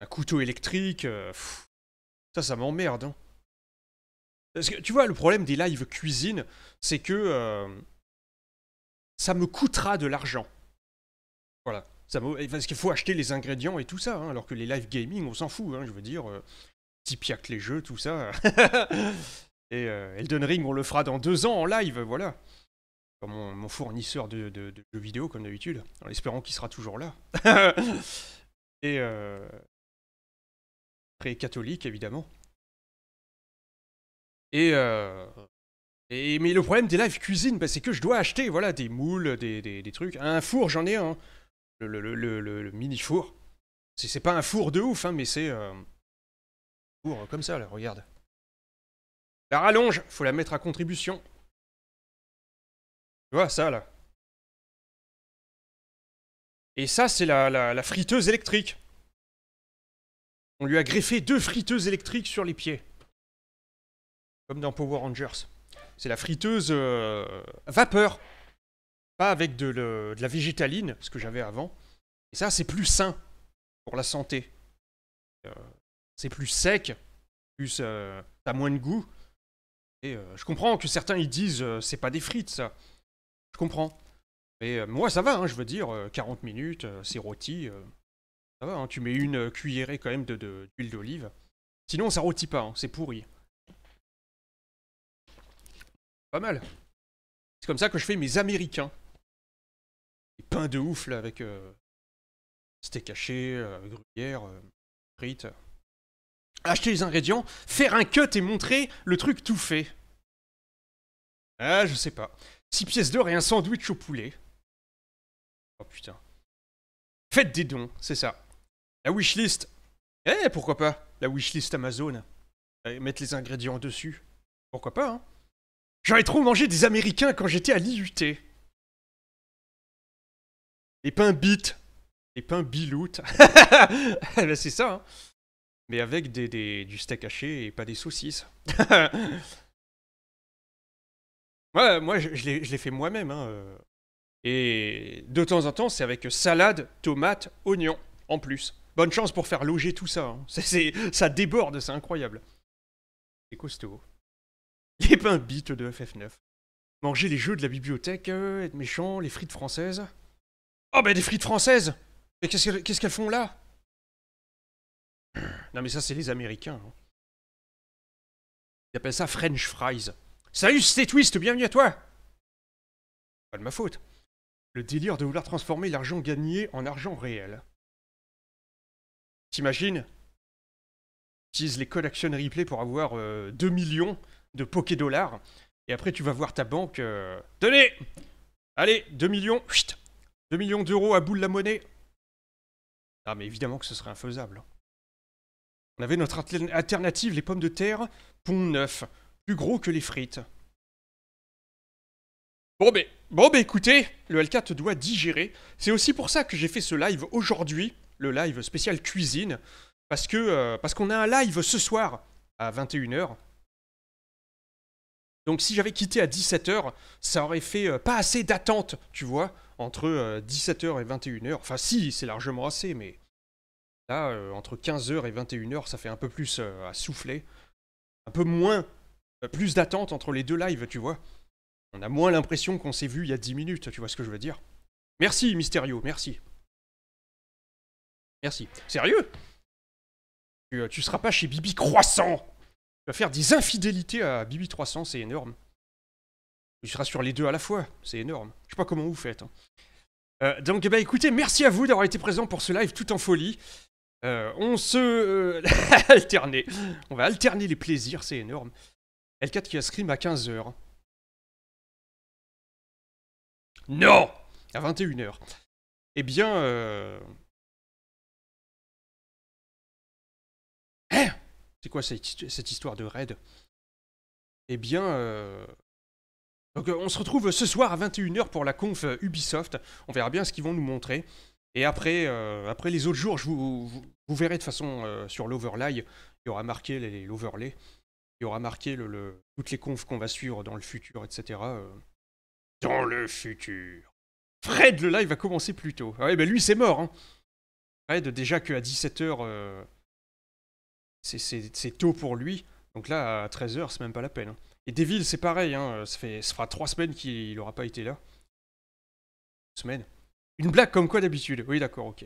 un couteau électrique. ça, ça m'emmerde. Hein. Parce que tu vois, le problème des lives cuisine, c'est que ça me coûtera de l'argent. Voilà. Ça parce qu'il faut acheter les ingrédients et tout ça, hein, alors que les live gaming, on s'en fout, hein, je veux dire. Euh, Tipiac les jeux, tout ça. et euh, Elden Ring, on le fera dans deux ans en live, voilà. mon, fournisseur de, de, jeux vidéo, comme d'habitude, en espérant qu'il sera toujours là. et. Euh, très catholique, évidemment. Et. Euh, et, mais le problème des live cuisine, bah, c'est que je dois acheter voilà, des moules, des, des trucs. Un four, j'en ai un le, mini four. C'est pas un four de ouf, hein, mais c'est un euh, four comme ça, là, regarde. La rallonge, faut la mettre à contribution. Tu vois, ça, là. Et ça, c'est la, la, la friteuse électrique. On lui a greffé deux friteuses électriques sur les pieds. Comme dans Power Rangers. C'est la friteuse euh, vapeur pas avec de, la végétaline, ce que j'avais avant. Et ça, c'est plus sain pour la santé. Euh, c'est plus sec, plus euh, t'as moins de goût. Et euh, je comprends que certains ils disent c'est pas des frites ça. Je comprends. Mais moi ça va, hein, je veux dire, 40 minutes, c'est rôti. ça va, hein. tu mets une cuillerée quand même d'huile de, d'olive. Sinon ça rôtit pas, hein, c'est pourri. Pas mal. C'est comme ça que je fais mes américains des pains de ouf là avec steak euh, haché, euh, gruyère, euh, frites. Acheter les ingrédients, faire un cut et montrer le truc tout fait. Ah, je sais pas. 6 pièces d'or et un sandwich au poulet. Oh putain. Faites des dons, c'est ça. La wishlist. Eh, pourquoi pas La wishlist Amazon. mettre les ingrédients dessus. Pourquoi pas, hein J'aurais trop mangé des Américains quand j'étais à l'IUT. Les pains bites. Les pains biloutes. Ben, c'est ça. Hein. Mais avec des, des, du steak haché et pas des saucisses. ouais, moi, je, je l'ai fait moi-même. Hein, euh. Et de temps en temps, c'est avec salade, tomate, oignon, en plus. Bonne chance pour faire loger tout ça. Hein. ça déborde, c'est incroyable. C'est costaud. Les pains bites de FF9. Manger les jeux de la bibliothèque, euh, être méchant, les frites françaises. Oh, bah des frites françaises Mais qu'est-ce qu'elles font là Non, mais ça, c'est les Américains. Hein. Ils appellent ça French fries. Salut, c'est Twist, bienvenue à toi Pas de ma faute. Le délire de vouloir transformer l'argent gagné en argent réel. T'imagines Utilise les collection replay pour avoir 2 euh, millions de poké dollars. Et après, tu vas voir ta banque. Tenez euh, Allez, 2 millions, 2 millions d'euros à bout de la monnaie Ah mais évidemment que ce serait infaisable. Hein. On avait notre alternative, les pommes de terre, pont neuf, plus gros que les frites. Bon ben, bon ben, écoutez, le L4 doit digérer. C'est aussi pour ça que j'ai fait ce live aujourd'hui, le live spécial cuisine, parce que euh, parce qu'on a un live ce soir à 21h. Donc si j'avais quitté à 17h, ça aurait fait euh, pas assez d'attente, tu vois entre 17h euh, et 21h. Enfin, si, c'est largement assez, mais là, euh, entre 15h et 21h, ça fait un peu plus euh, à souffler. Un peu moins, plus d'attente entre les deux lives, tu vois. On a moins l'impression qu'on s'est vu il y a 10 minutes, tu vois ce que je veux dire. Merci, Mysterio, merci. Merci. Sérieux tu, tu seras pas chez Bibi Croissant Tu vas faire des infidélités à Bibi 300, c'est énorme. Je sera sur les deux à la fois, c'est énorme. Je sais pas comment vous faites. Hein. Euh, donc, bah, écoutez, merci à vous d'avoir été présent pour ce live tout en folie. Euh, on se... Euh, alterner. On va alterner les plaisirs, c'est énorme. L4 qui a scream à 15h. Non À 21h. Eh bien... Euh... Hein c'est quoi cette, histoire de raid Eh bien... Donc euh, on se retrouve ce soir à 21h pour la conf euh, Ubisoft. On verra bien ce qu'ils vont nous montrer. Et après, euh, après les autres jours, je vous, vous, verrez de façon sur l'overlay, il y aura marqué l'overlay, il y aura marqué le, toutes les confs qu'on va suivre dans le futur, etc. dans le futur. Fred, le live va commencer plus tôt. Ah ben lui, c'est mort. Hein. Fred, déjà qu'à 17h, c'est tôt pour lui. Donc là, à 13h, c'est même pas la peine. Hein. Et Devil, c'est pareil, hein, euh, ça, fait, fera trois semaines qu'il n'aura pas été là. Semaine. Une blague comme quoi d'habitude. Oui, d'accord, ok.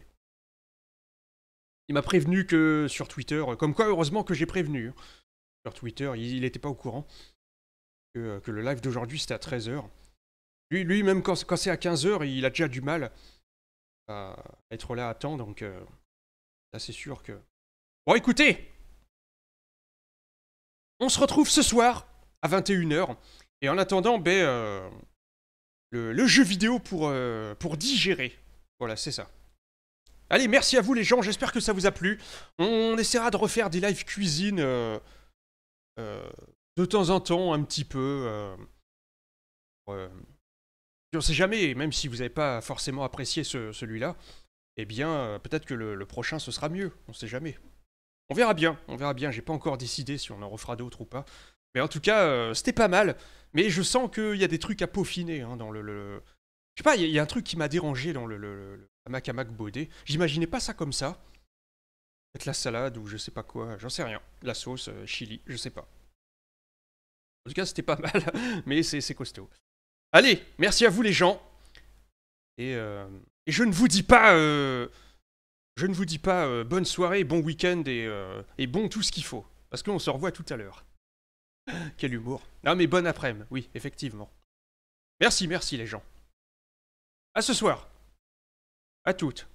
Il m'a prévenu que sur Twitter, euh, comme quoi heureusement que j'ai prévenu. Hein. Sur Twitter, il n'était pas au courant euh, que, le live d'aujourd'hui c'était à 13h. Lui, lui même quand, c'est à 15h, il a déjà du mal à être là à temps, donc là c'est sûr que... Bon écoutez On se retrouve ce soir à 21h. Et en attendant, ben, euh, le, jeu vidéo pour, euh, pour digérer. Voilà, c'est ça. Allez, merci à vous les gens, j'espère que ça vous a plu. On essaiera de refaire des lives cuisine euh, de temps en temps, un petit peu. on sait jamais, même si vous n'avez pas forcément apprécié celui-là, eh bien, peut-être que le, le, prochain, ce sera mieux. On sait jamais. On verra bien, on verra bien. J'ai pas encore décidé si on en refera d'autres ou pas. Mais en tout cas, euh, c'était pas mal. Mais je sens qu'il y a des trucs à peaufiner hein, dans le, Je sais pas, il y, a un truc qui m'a dérangé dans le, le, le J'imaginais pas ça comme ça. Peut-être la salade ou je sais pas quoi, j'en sais rien. La sauce, euh, chili, je sais pas. En tout cas, c'était pas mal, mais c'est costaud. Allez, merci à vous les gens. Et, euh, je ne vous dis pas... je ne vous dis pas bonne soirée, bon week-end et, et bon tout ce qu'il faut. Parce qu'on se revoit tout à l'heure. Quel humour. Ah mais bon après-midi, oui, effectivement. Merci, merci les gens. À ce soir. À toutes.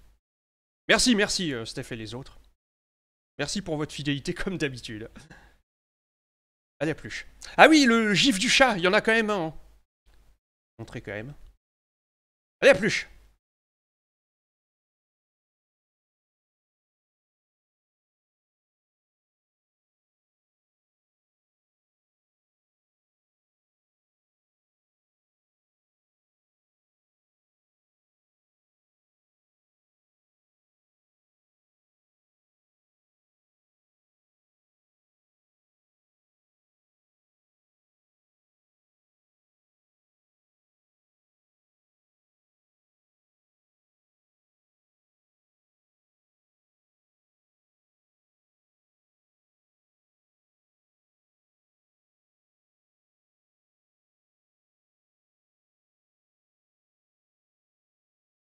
Merci, merci euh, Steph et les autres. Merci pour votre fidélité comme d'habitude. Allez, à plus. Ah oui, le gif du chat, il y en a quand même un. Hein. Montrez quand même. Allez, à plus.